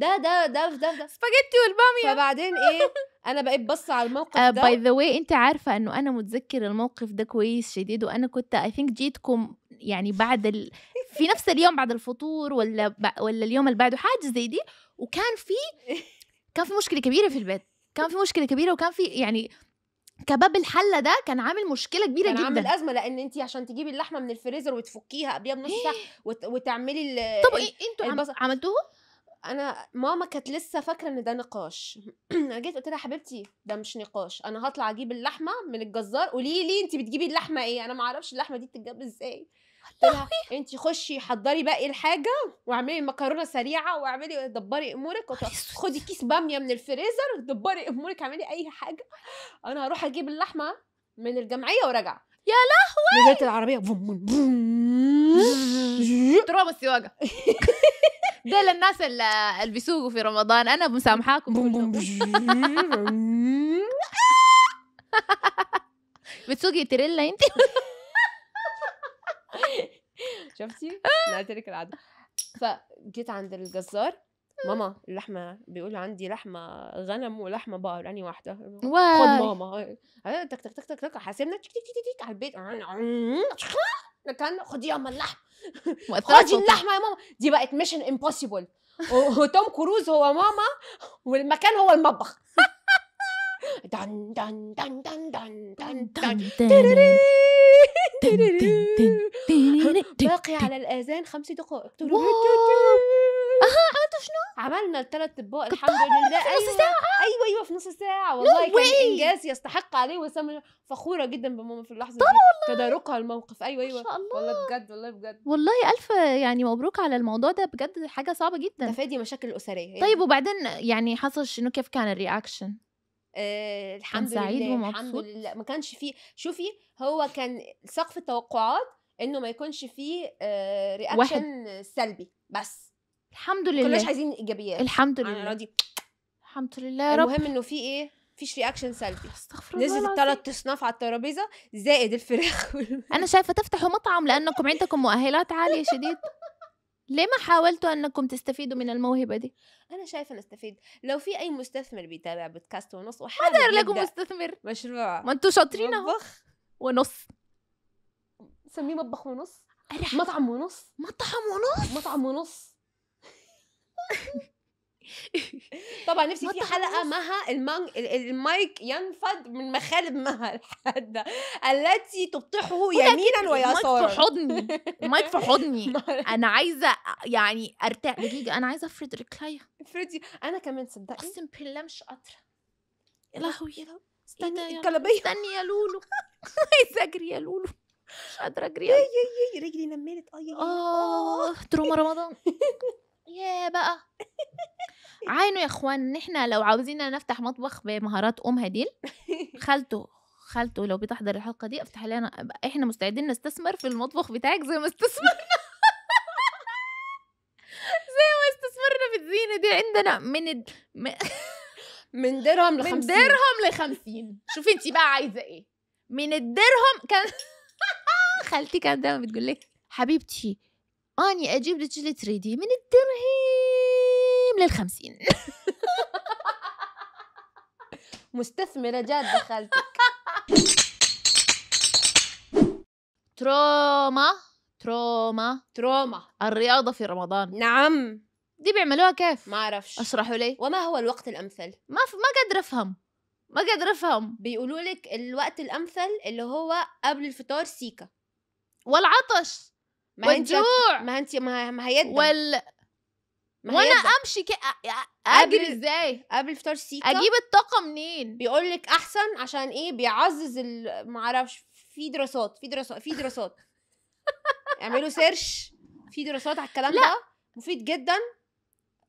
ده ده ده ده ده سباجيتي والباميه فبعدين ايه انا بقيت بص على الموقف آه، ده باي ذا واي انت عارفه انه انا متذكر الموقف ده كويس شديد وانا كنت اي ثينك جيتكم يعني بعد ال... في نفس اليوم بعد الفطور ولا ب... ولا اليوم اللي بعده حاجه زي دي وكان في كان في مشكله كبيره في البيت كان في مشكله كبيره وكان في يعني كباب الحله ده كان عامل مشكله كبيره كان جدا عامل ازمه لان انت عشان تجيبي اللحمه من الفريزر وتفكيها قبليها بنص ساعه وتعملي ال... طب ايه انتوا عملتوه انا ماما كانت لسه فاكره ان ده نقاش انا جيت قلت لها حبيبتي ده مش نقاش انا هطلع اجيب اللحمه من الجزار قولي لي انت بتجيبي اللحمه ايه انا ما اعرفش اللحمه دي بتتجاب ازاي قلت لها انت خشي حضري باقي الحاجه واعملي مكرونه سريعه واعملي دبري امورك خدي كيس باميه من الفريزر دبري امورك اعملي اي حاجه انا هروح اجيب اللحمه من الجمعيه وراجعه يا لهوي نزلت العربيه بوم بوم تراب السواقه دول الناس اللي بيسوقوا في رمضان انا مسامحاكم بتسوقي تريلا انت شفتي؟ نقلت آه. لك العدو فجيت عند الجزار آه. ماما اللحمه بيقول عندي لحمه غنم ولحمه بقر اني واحده خد ماما تك تك تك تك تك حاسبنا تك تك تك تك على البيت نتهنى خدي ياما اللحم خدي اللحمه يا ماما دي بقت ميشن امبوسيبل وتوم كروز هو ماما والمكان هو المطبخ dun dun dun dun dun dun dun باقي على الاذان خمس دقائق اها عملتوا شنو؟ عملنا الثلاث اطباق الحمد لله في نص أيوة، ساعة ايوه ايوه في نص ساعة والله كان انجاز يستحق عليه وسام فخورة جدا بماما في اللحظة طبعا دي تداركها الموقف ايوه ايوه ما شاء الله والله بجد والله بجد والله الف يعني مبروك على الموضوع ده بجد حاجة صعبة جدا تفادي مشاكل اسرية يعني. طيب وبعدين يعني حصل شنو كيف كان الرياكشن؟ آه، الحمد لله سعيد لله ومبسوط الحمد لله ما كانش فيه شوفي هو كان سقف التوقعات انه ما يكونش فيه رياكشن آه، سلبي بس الحمد لله كناش عايزين ايجابيات الحمد لله انا راضي الحمد لله يا رب المهم انه في ايه فيش رياكشن سلبي استغفر الله نزلت ثلاث اصناف على الترابيزه زائد الفراخ انا شايفه تفتحوا مطعم لانكم عندكم مؤهلات عاليه شديد ليه ما حاولتوا انكم تستفيدوا من الموهبه دي انا شايفه نستفيد لو في اي مستثمر بيتابع بودكاست ونص وحابب حاضر لكم مستثمر مشروع ما انتم شاطرين مطبخ ونص سميه مطبخ ونص مطعم ونص مطعم ونص مطعم ونص طبعا نفسي في حلقه مها المان المايك ينفد من مخالب مها الحاده التي تبطحه يمينا ويسارا المايك في حضني المايك في حضني انا عايزه يعني ارتاح دقيقه انا عايزه افرد رجليا افردي انا كمان صدقني اقسم بالله مش قادره يا لهوي إيه استني الكلبيه استني يا لولو عايزه اجري يا لولو مش قادره اجري يا رجلي نملت آه،, اه اه تروما رمضان يا بقى عاينوا يا اخوان نحن لو عاوزين نفتح مطبخ بمهارات ام هديل خالته خالته لو بتحضر الحلقه دي افتح لنا احنا مستعدين نستثمر في المطبخ بتاعك زي ما استثمرنا زي ما استثمرنا في الزينه دي عندنا من م... من درهم ل 50 من درهم ل 50 شوفي انت بقى عايزه ايه من الدرهم كان خالتي كانت دايما بتقول لك حبيبتي اني اجيب لك 3 دي من الدرهم من للخمسين مستثمرة جاد دخلتك تروما تروما تروما الرياضة في رمضان نعم دي بيعملوها كيف؟ ما اعرفش اشرحوا لي وما هو الوقت الامثل؟ ما ف... ما قادر افهم ما قادر افهم بيقولوا لك الوقت الامثل اللي هو قبل الفطار سيكا والعطش ما والجوع ما انت ما, ما هيدم وال وانا امشي كده اجري ازاي قبل فطار سيكا اجيب الطاقه منين بيقول لك احسن عشان ايه بيعزز معرفش في دراسات في دراسات في دراسات اعملوا سيرش في دراسات على الكلام لا. ده مفيد جدا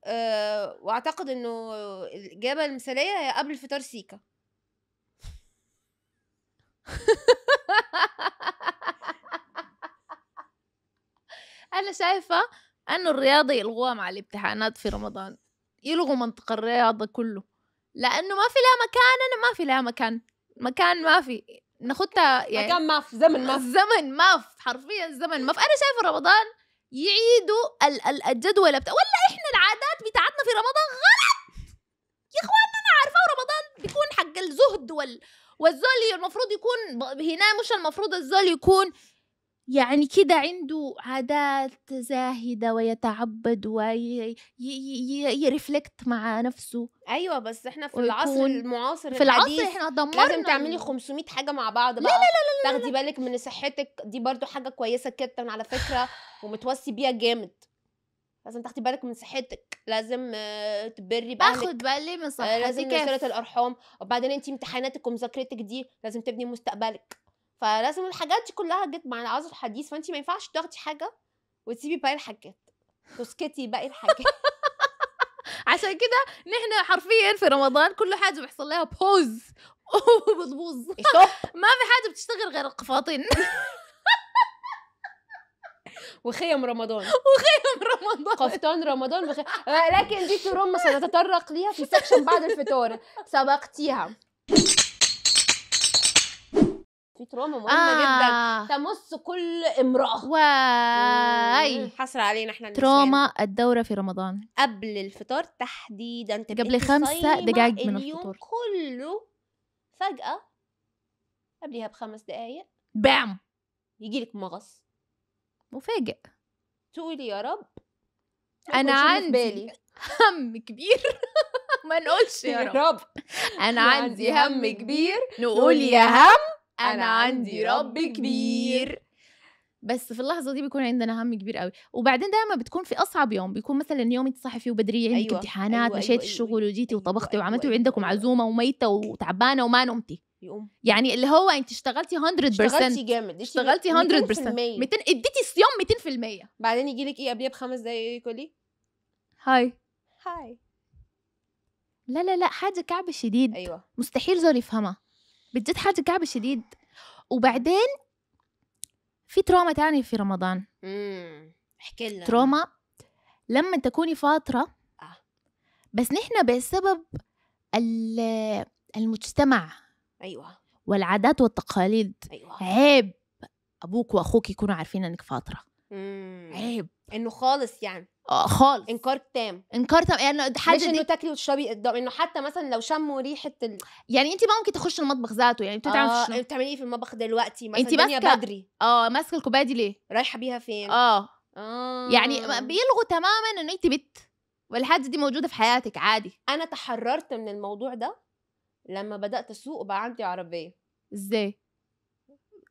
أه واعتقد انه الاجابه المثاليه هي قبل فطار سيكا انا شايفه أنه الرياضة يلغوها مع الامتحانات في رمضان يلغوا منطق الرياضة كله لأنه ما في لها مكان أنا ما في لها مكان مكان ما في ناخدها يعني مكان ما في زمن ما في زمن ما في حرفيا زمن ما في أنا شايفة رمضان يعيدوا ال- ال- الجدول بتا... ولا إحنا العادات بتاعتنا في رمضان غلط يا اخوان أنا عارفة رمضان بيكون حق الزهد وال والزول المفروض يكون هنا مش المفروض الزول يكون يعني كده عنده عادات زاهدة ويتعبد ويرفلكت مع نفسه ايوه بس احنا في العصر المعاصر في العصر احنا دمرنا لازم تعملي 500 حاجه مع بعض بقى لا لا لا لا, تاخدي بالك من صحتك دي برضو حاجه كويسه جدا على فكره ومتوصي بيها جامد لازم تاخدي بالك من صحتك لازم آه، تبري بقى اخد بالي من آه، صحتك لازم صله الارحام وبعدين انت امتحاناتك ومذاكرتك دي لازم تبني مستقبلك فلازم الحاجات دي كلها جت مع العصر الحديث فانت ما ينفعش تاخدي حاجه وتسيبي باقي الحاجات تسكتي باقي الحاجات عشان كده نحن حرفيا في رمضان كل حاجه بيحصل لها بوز وبتبوظ ما في حاجه بتشتغل غير القفاطين وخيم رمضان وخيم رمضان قفطان رمضان وخيم آه، لكن دي ترم سنتطرق ليها في سكشن بعد الفطور سبقتيها في تروما مهمه آه. جدا تمس كل امراه واي حسره علينا احنا يعني. تروما الدوره في رمضان قبل الفطار تحديدا قبل خمسة دقائق من الفطور كله فجاه قبلها بخمس دقائق بام يجي لك مغص مفاجئ تقولي يا رب انا عندي بالي. هم كبير ما نقولش يا رب انا عندي هم كبير نقول يا هم انا عندي رب كبير بس في اللحظه دي بيكون عندنا هم كبير قوي وبعدين دايما بتكون في اصعب يوم بيكون مثلا يوم انت صاحي فيه بدري عندك أيوة. امتحانات أيوة. مشيت أيوة. الشغل وجيتي أيوة. وطبختي أيوة. وعملتي أيوة. وعندكم عزومه وميته وتعبانه وما نمتي يوم. يعني اللي هو انت اشتغلتي 100% اشتغلتي جامد اشتغلتي 100% 200% 200 اديتي الصيام 200% بعدين يجي لك ايه قبليها بخمس دقايق يقول هاي هاي لا لا لا حاجه كعب شديد ايوه مستحيل زول يفهمها بجد حاجه كعبه شديد وبعدين في تروما تانية في رمضان امم احكي لنا تروما لما تكوني فاطره آه. بس نحن بسبب المجتمع ايوه والعادات والتقاليد أيوة. عيب ابوك واخوك يكونوا عارفين انك فاطره مم. عيب انه خالص يعني اه خالص انكار تام انكار تام يعني حاجه مش انه تاكلي وتشربي قدام انه حتى مثلا لو شموا ريحه ال... يعني انت ممكن تخش المطبخ ذاته يعني بتتعمل آه شنو بتعملي ايه في المطبخ دلوقتي مثلا انت ماسكه بدري اه ماسكه الكوبايه دي ليه رايحه بيها فين اه اه يعني بيلغوا تماما انه انت بت والحاجه دي موجوده في حياتك عادي انا تحررت من الموضوع ده لما بدات اسوق وبقى عندي عربيه ازاي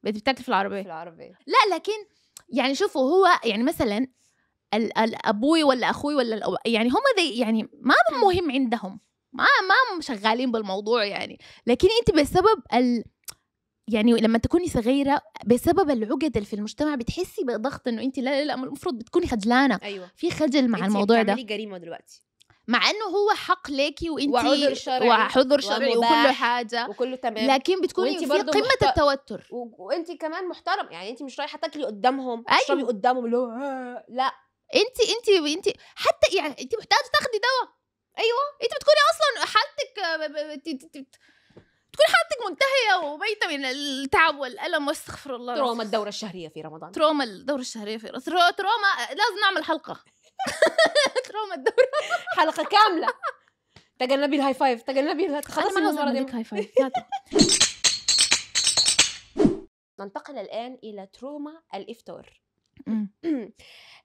بقيت بتاكل في العربيه في العربيه لا لكن يعني شوفوا هو يعني مثلا الابوي ولا اخوي ولا الأب... يعني هم ذي يعني ما إمم. مهم عندهم ما ما شغالين بالموضوع يعني لكن انت بسبب ال... يعني لما تكوني صغيره بسبب العقد في المجتمع بتحسي بضغط انه انت لا لا, لا المفروض بتكوني خجلانه ايوه في خجل مع الموضوع ده جريمه دلوقتي مع انه هو حق ليكي وانت وحضر شرعي وحضر شرعي وكل حاجه وكله تمام لكن بتكوني في قمه محت... التوتر و... وانت كمان محترم يعني انت مش رايحه تاكلي قدامهم أيوه. تشربي قدامهم اللي هو آه، لا انت انت انت حتى يعني انت محتاجه تاخدي دواء ايوه انت بتكوني اصلا حالتك آه، تكون حالتك منتهيه وميته من التعب والالم واستغفر الله تروما الدوره الشهريه في رمضان تروما الدوره الشهريه في رمضان تروما لازم نعمل حلقه تروما الدوره حلقه كامله تجنبي الهاي فايف تجنبي خلاص انا ما هاي فايف ننتقل الان الى تروما الافطار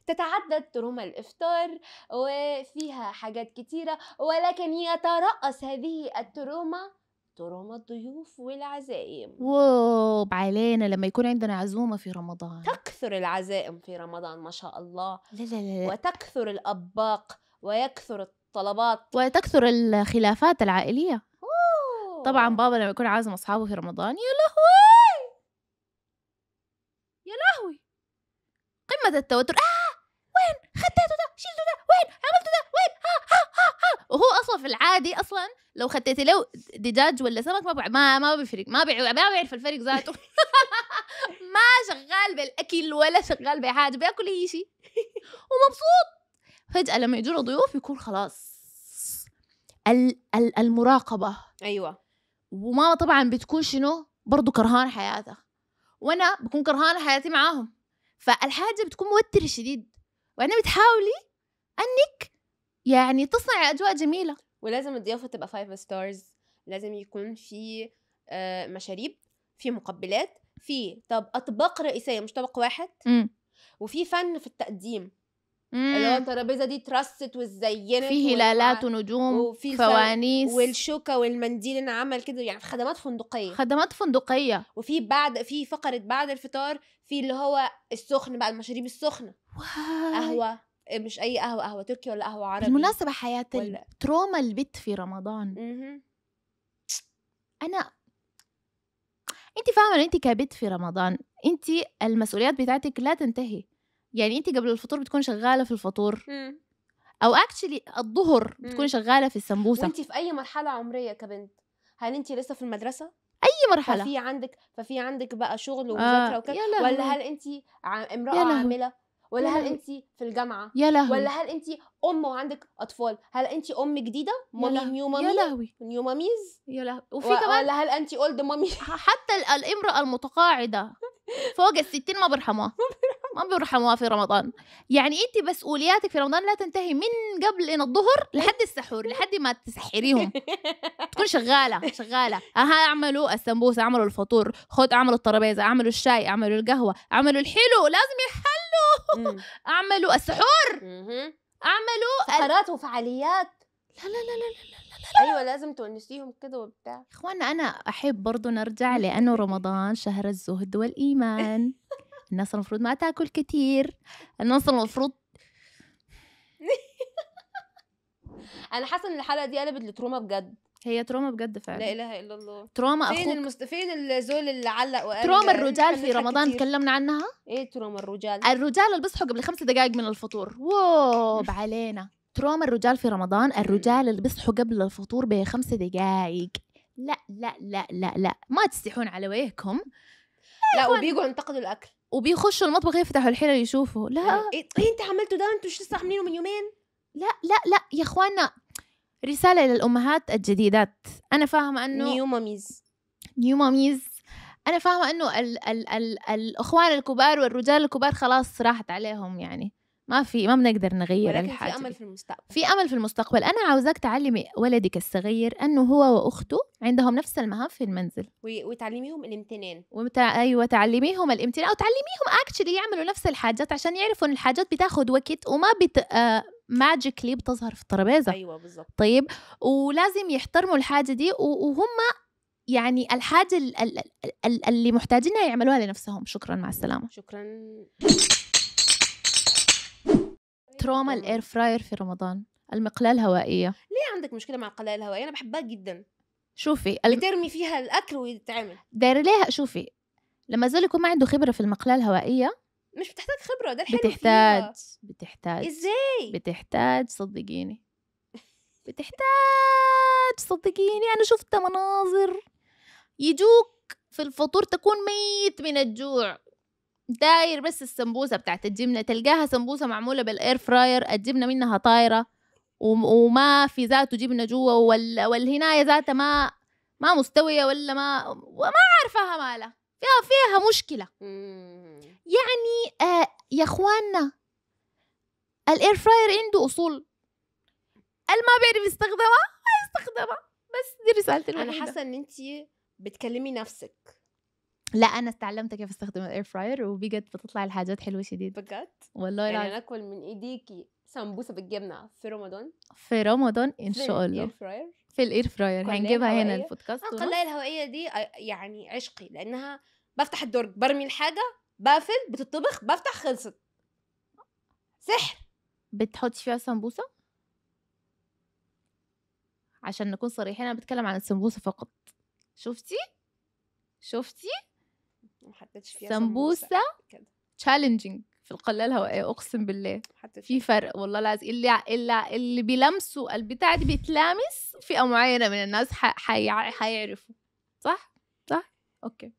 تتعدد تروما الإفطار وفيها حاجات كتيرة ولكن يترأس هذه التروما ترام الضيوف والعزائم واو علينا لما يكون عندنا عزومة في رمضان تكثر العزائم في رمضان ما شاء الله لا لا لا. وتكثر الأباق ويكثر الطلبات وتكثر الخلافات العائلية أوه. طبعا بابا لما يكون عازم أصحابه في رمضان يا لهوي يا لهوي قمة التوتر آه في العادي اصلا لو خطيتي له دجاج ولا سمك ما بع... ما ما بيفرق ما بيع... ما بيعرف الفرق ذاته ما شغال بالاكل ولا شغال بحاجه بياكل اي شيء ومبسوط فجاه لما يجوا ضيوف يكون خلاص ال... ال... المراقبه ايوه وماما طبعا بتكون شنو برضه كرهان حياتها وانا بكون كرهانه حياتي معاهم فالحاجه بتكون موتره شديد وبعدين بتحاولي انك يعني تصنع اجواء جميله ولازم الضيافه تبقى 5 ستارز لازم يكون في آه، مشاريب في مقبلات في طب اطباق رئيسيه مش طبق واحد م. وفي فن في التقديم اللي هو الترابيزه دي ترست واتزينت في هلالات ونجوم وفي فوانيس والشوكه والمنديل انعمل كده يعني خدمات فندقيه خدمات فندقيه وفي بعد في فقره بعد الفطار في اللي هو السخن بقى المشاريب السخنه قهوه آه، مش اي قهوه قهوه تركي ولا قهوه عربي بالمناسبه حياه ولا... التروما البت في رمضان م-م. انا انت فاهمه انت كبت في رمضان انت المسؤوليات بتاعتك لا تنتهي يعني انت قبل الفطور بتكون شغاله في الفطور م. او اكشلي الظهر بتكون شغاله في السمبوسه وانت في اي مرحله عمريه كبنت هل انت لسه في المدرسه اي مرحله ففي عندك ففي عندك بقى شغل آه، ومذاكره آه وكده ولا هل انت امراه عامله ولا هل انت في الجامعه يا لهوي ولا هل انت ام وعندك اطفال هل انت ام جديده مامي نيو مامي يا لهوي نيو ماميز يا لهوي وفي كمان ولا هل انت اولد مامي حتى الامراه المتقاعده فوق الستين ما برحمها ما برحمها في رمضان يعني انت مسؤولياتك في رمضان لا تنتهي من قبل ان الظهر لحد السحور لحد ما تسحريهم تكون شغاله شغاله اها اعملوا السمبوسه اعملوا الفطور خد اعملوا الترابيزه اعملوا الشاي اعملوا القهوه اعملوا الحلو لازم يحل اعملوا اعملوا السحور اعملوا فقرات وفعاليات لا لا لا لا لا, لا. لا. ايوه لازم تونسيهم كده وبتاع اخوانا انا احب برضو نرجع لانه رمضان شهر الزهد والايمان الناس المفروض ما تاكل كتير الناس المفروض انا حاسه ان الحلقه دي قلبت لتروما بجد هي تروما بجد فعلا لا اله الا الله تروما اخوك فين المست... فين الزول اللي علق وقال تروما الرجال في رمضان كتير. تكلمنا عنها ايه تروما الرجال الرجال اللي بيصحوا قبل خمس دقائق من الفطور ووب علينا تروما الرجال في رمضان الرجال اللي بيصحوا قبل الفطور بخمس دقائق لا لا لا لا لا ما تستحون على وجهكم لا وبيجوا ينتقدوا الاكل وبيخشوا المطبخ يفتحوا الحلل يشوفوا لا ايه, إيه انت عملتوا ده انتوا لسه عاملينه من يومين لا لا لا يا اخوانا رسالة للأمهات الجديدات أنا فاهمة أنه نيو ماميز نيو ماميز أنا فاهمة أنه ال- ال- ال- الأخوان الكبار والرجال الكبار خلاص راحت عليهم يعني ما آه، في ما بنقدر نغير الحاجة في امل في المستقبل في امل في المستقبل انا عاوزاك تعلمي ولدك الصغير انه هو واخته عندهم نفس المهام في المنزل وتعلميهم الامتنان ومت... ايوه تعلميهم الامتنان او تعلميهم اكشلي يعملوا نفس الحاجات عشان يعرفوا ان الحاجات بتاخد وقت وما بت... ماجيكلي آه، بتظهر في الترابيزه ايوه بالظبط طيب ولازم يحترموا الحاجه دي وهم يعني الحاجه اللي محتاجينها يعملوها لنفسهم شكرا مع السلامه شكرا إيه، تروما الاير فراير في رمضان المقلاة الهوائية ليه عندك مشكلة مع القلاية الهوائية انا بحبها جدا شوفي الم... بترمي فيها الاكل ويتعمل داير ليها شوفي لما زول يكون ما عنده خبرة في المقلاة الهوائية مش بتحتاج خبرة ده الحلو بتحتاج فيها. بتحتاج ازاي بتحتاج صدقيني بتحتاج صدقيني انا شفت مناظر يجوك في الفطور تكون ميت من الجوع داير بس السمبوسه بتاعت الجبنه تلقاها سمبوسه معموله بالاير فراير الجبنه منها طايره وما في ذاته جبنه جوا وال... والهنايه ذاتها ما ما مستويه ولا ما وما عارفاها مالها فيها فيها مشكله يعني آه يا اخواننا الاير فراير عنده اصول اللي ما بيعرف يستخدمها ما يستخدمها بس دي رسالتي انا حاسه ان انت بتكلمي نفسك لا انا اتعلمت كيف استخدم الاير فراير وبجد بتطلع الحاجات حلوه شديد بجد والله يعني ناكل من ايديكي سمبوسه بالجبنه في رمضان في رمضان ان شاء الله في الاير فراير في الاير فراير هنجيبها هنا البودكاست آه، القلايه الهوائيه دي يعني عشقي لانها بفتح الدرج برمي الحاجه بقفل بتطبخ بفتح خلصت سحر بتحطي فيها سمبوسه عشان نكون صريحين انا بتكلم عن السمبوسه فقط شفتي شفتي ما فيها سمبوسه تشالنجينج في القلايه الهوائيه اقسم بالله في فرق والله العظيم اللي اللي, اللي بيلمسوا البتاع دي بيتلامس فئه معينه من الناس هيعرفوا صح صح اوكي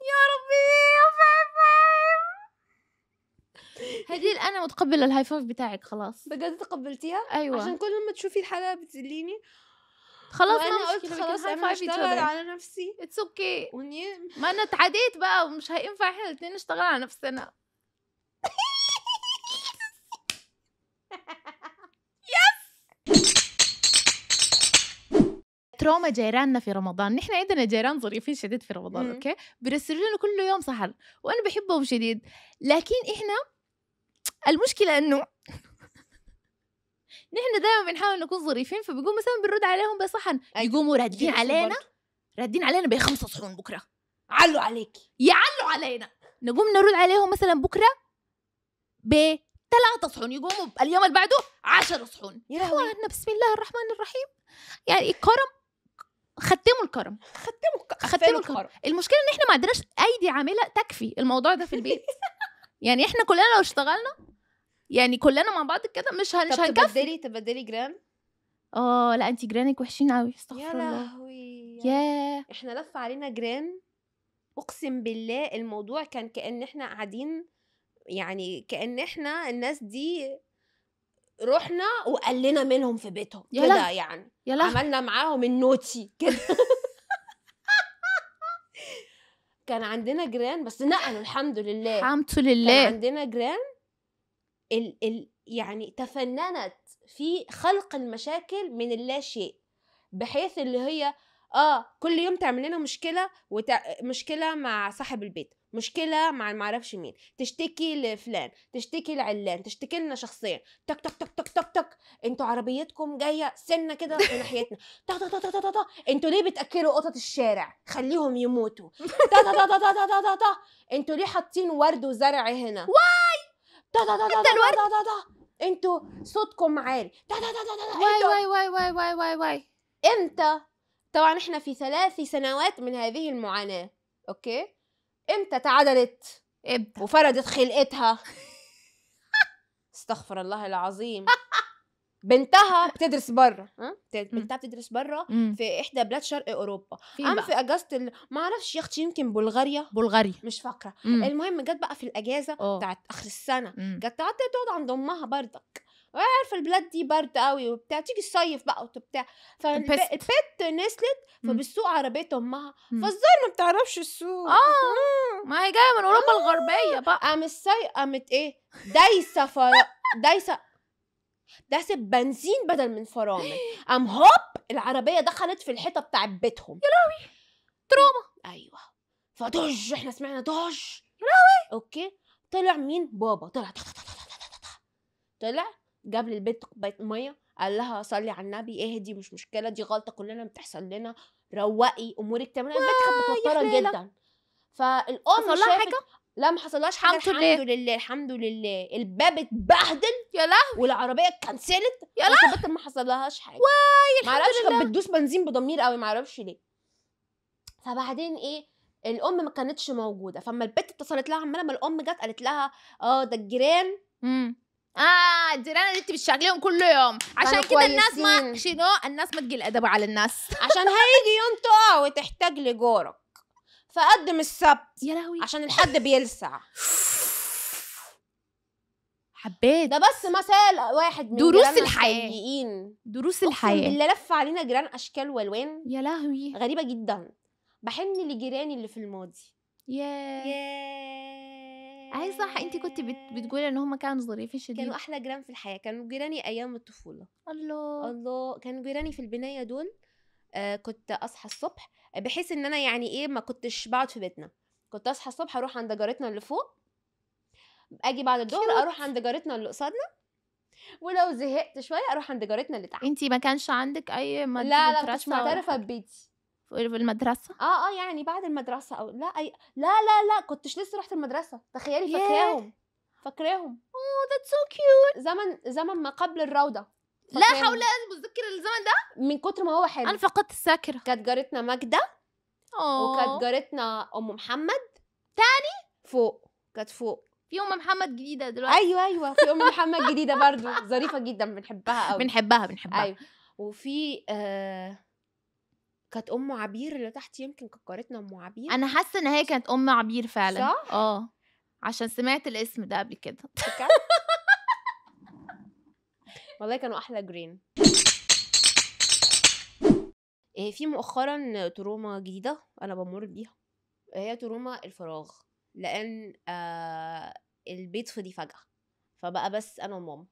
يا ربي يا فايف هديل انا متقبله الهاي فايف بتاعك خلاص بجد تقبلتيها ايوه عشان كل ما تشوفي الحلقه بتزليني خلاص ما قلت خلاص انا هشتغل على نفسي اتس اوكي okay. ما انا اتعديت بقى ومش هينفع احنا الاثنين نشتغل على نفسنا تروما جيراننا في رمضان نحن عندنا جيران ظريفين شديد في رمضان مم. اوكي بيرسلوا لنا كل يوم سحر وانا بحبهم شديد لكن احنا المشكله انه نحن دائما بنحاول نكون ظريفين فبيقوم مثلا بنرد عليهم بصحن أيوة. يقوموا رادين علينا رادين علينا بخمسه صحون بكره علوا عليك يعلوا علينا نقوم نرد عليهم مثلا بكره بثلاثة صحون يقوموا اليوم اللي بعده 10 صحون يا اخواننا بسم الله الرحمن الرحيم يعني الكرم ختموا الكرم ختموا ختموا الكرم المشكله ان احنا ما عندناش ايدي عامله تكفي الموضوع ده في البيت يعني احنا كلنا لو اشتغلنا يعني كلنا مع بعض كده مش مش هنكفي تبدلي تبدلي جرام اه لا انت جيرانك وحشين قوي استغفر الله يا لهوي يا احنا لف علينا جيران اقسم بالله الموضوع كان كان احنا قاعدين يعني كان احنا الناس دي رحنا وقلنا منهم في بيتهم كده يعني يلا. عملنا معاهم النوتي كده كان عندنا جيران بس نقلوا الحمد لله الحمد لله كان عندنا جيران ال ال يعني تفننت في خلق المشاكل من اللا شيء بحيث اللي هي اه كل يوم تعمل لنا مشكله وتع... مشكله مع صاحب البيت مشكله مع معرفش مين تشتكي لفلان تشتكي لعلان تشتكي لنا شخصيا تك تك تك تك تك تك انتوا عربيتكم جايه سنه كده في ناحيتنا تك تك تك تك تك انتوا ليه بتاكلوا قطط الشارع خليهم يموتوا تك تك تك تك تك انتوا ليه حاطين ورد وزرع هنا واي دا دا دا دا دا دا دا دا انتوا صوتكم عالي دا دا دا دا دا واي واي واي واي واي واي واي امتى طبعا احنا في ثلاث سنوات من هذه المعاناه اوكي امتى تعدلت امتى وفردت خلقتها استغفر الله العظيم بنتها بتدرس بره ها بنتها بتدرس بره في احدى بلاد شرق اوروبا قام في اجازه ال... ما اعرفش يا اختي يمكن بلغاريا بلغاريا مش فاكره المهم جت بقى في الاجازه آه. بتاعت اخر السنه جت قعدت تقعد عند امها بردك عارفه البلاد دي برد قوي وبتاع تيجي الصيف بقى وبتاع فالبت نزلت فبتسوق عربيه امها فالظاهر ما بتعرفش السوق اه ما هي جايه من اوروبا الغربيه بقى قامت السايقه قامت ايه دايسه فرا دايسه داسب بنزين بدل من فرامل ام هوب العربيه دخلت في الحيطه بتاع بيتهم يا لهوي تروما ايوه فدج احنا سمعنا دج يا لهوي اوكي طلع مين بابا طلع طلع جاب للبنت كوبايه ميه قال لها صلي على النبي اهدي مش مشكله دي غلطه كلنا بتحصل لنا روقي امورك تمام البنت كانت متوتره جدا فالام شافت حاجة؟ لا ما حصلهاش حاجه الحمد لله الحمد لله الحمد لله الباب اتبهدل يا لهوي والعربيه اتكنسلت يا لهوي ما حصلهاش حاجه واي الحمد معرفش لله كانت بتدوس بنزين بضمير قوي معرفش ليه فبعدين ايه الام ما كانتش موجوده فاما البت اتصلت لها عماله ما الام جت قالت لها اه ده الجيران امم اه الجيران اللي انت بتشغليهم كل يوم عشان كده الناس ما شنو الناس ما تجي الادب على الناس عشان هيجي يوم تقع وتحتاج لجارك فقدم السبت يا لهوي عشان الحد بيلسع حبيت ده بس مثال واحد من دروس الحياه دروس الحياه اللي لف علينا جيران اشكال والوان يا لهوي غريبه جدا بحن لجيراني اللي في الماضي يا yeah. yeah. صح انت كنت بت... بتقولي ان هم كانوا ظريفين شديد كانوا احلى جيران في الحياه كانوا جيراني ايام الطفوله الله الله كانوا جيراني في البنايه دول آه كنت اصحى الصبح بحيث ان انا يعني ايه ما كنتش بقعد في بيتنا كنت اصحى الصبح اروح عند جارتنا اللي فوق اجي بعد الظهر اروح عند جارتنا اللي قصادنا ولو زهقت شويه اروح عند جارتنا اللي تحت انت ما كانش عندك اي مدرسه لا لا كنت معترفه ببيتي في المدرسة؟ اه اه يعني بعد المدرسة او لا أي... لا لا لا كنتش لسه رحت المدرسة تخيلي فاكراهم فاكراهم اوه ذاتس سو كيوت زمن زمن ما قبل الروضة لا حول ولا قوه بتذكر الزمن ده من كتر ما هو حلو انا فقدت الذاكره كانت جارتنا ماجده وكانت جارتنا ام محمد تاني فوق كانت فوق في ام محمد جديده دلوقتي ايوه ايوه في ام محمد جديده برضو ظريفه جدا بنحبها قوي بنحبها بنحبها ايوه وفي آه كانت ام عبير اللي تحت يمكن كانت جارتنا ام عبير انا حاسه ان هي كانت ام عبير فعلا صح اه عشان سمعت الاسم ده قبل كده والله كانوا احلى جرين آه، في مؤخرا تروما جديده انا بمر بيها هي تروما الفراغ لان آه البيت فضي فجاه فبقى بس انا وماما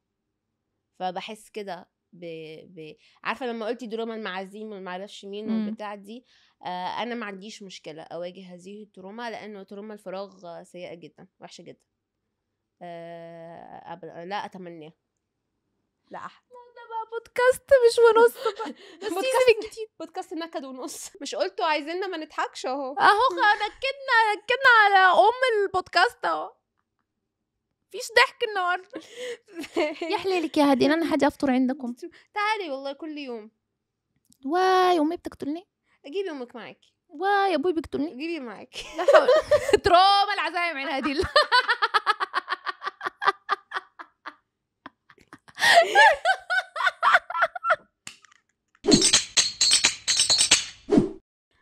فبحس كده ب... ب... عارفه لما قلتي دراما المعازيم وما اعرفش مين والبتاع دي آه انا ما عنديش مشكله اواجه هذه التروما لانه تروما الفراغ سيئه جدا وحشه جدا آه أب... لا اتمناه لا احد ده بقى بودكاست مش ونص بودكاست بودكاست نكد ونص مش قلتوا عايزيننا ما نضحكش اهو اهو نكدنا نكدنا على ام البودكاست اهو مفيش ضحك النهارده يا حليلك يا هادين انا هاجي افطر عندكم تعالي والله كل يوم واي امي بتقتلني اجيبي امك معاكي واي ابوي بيقتلني جيبي معاكي تروما العزايم عين هديل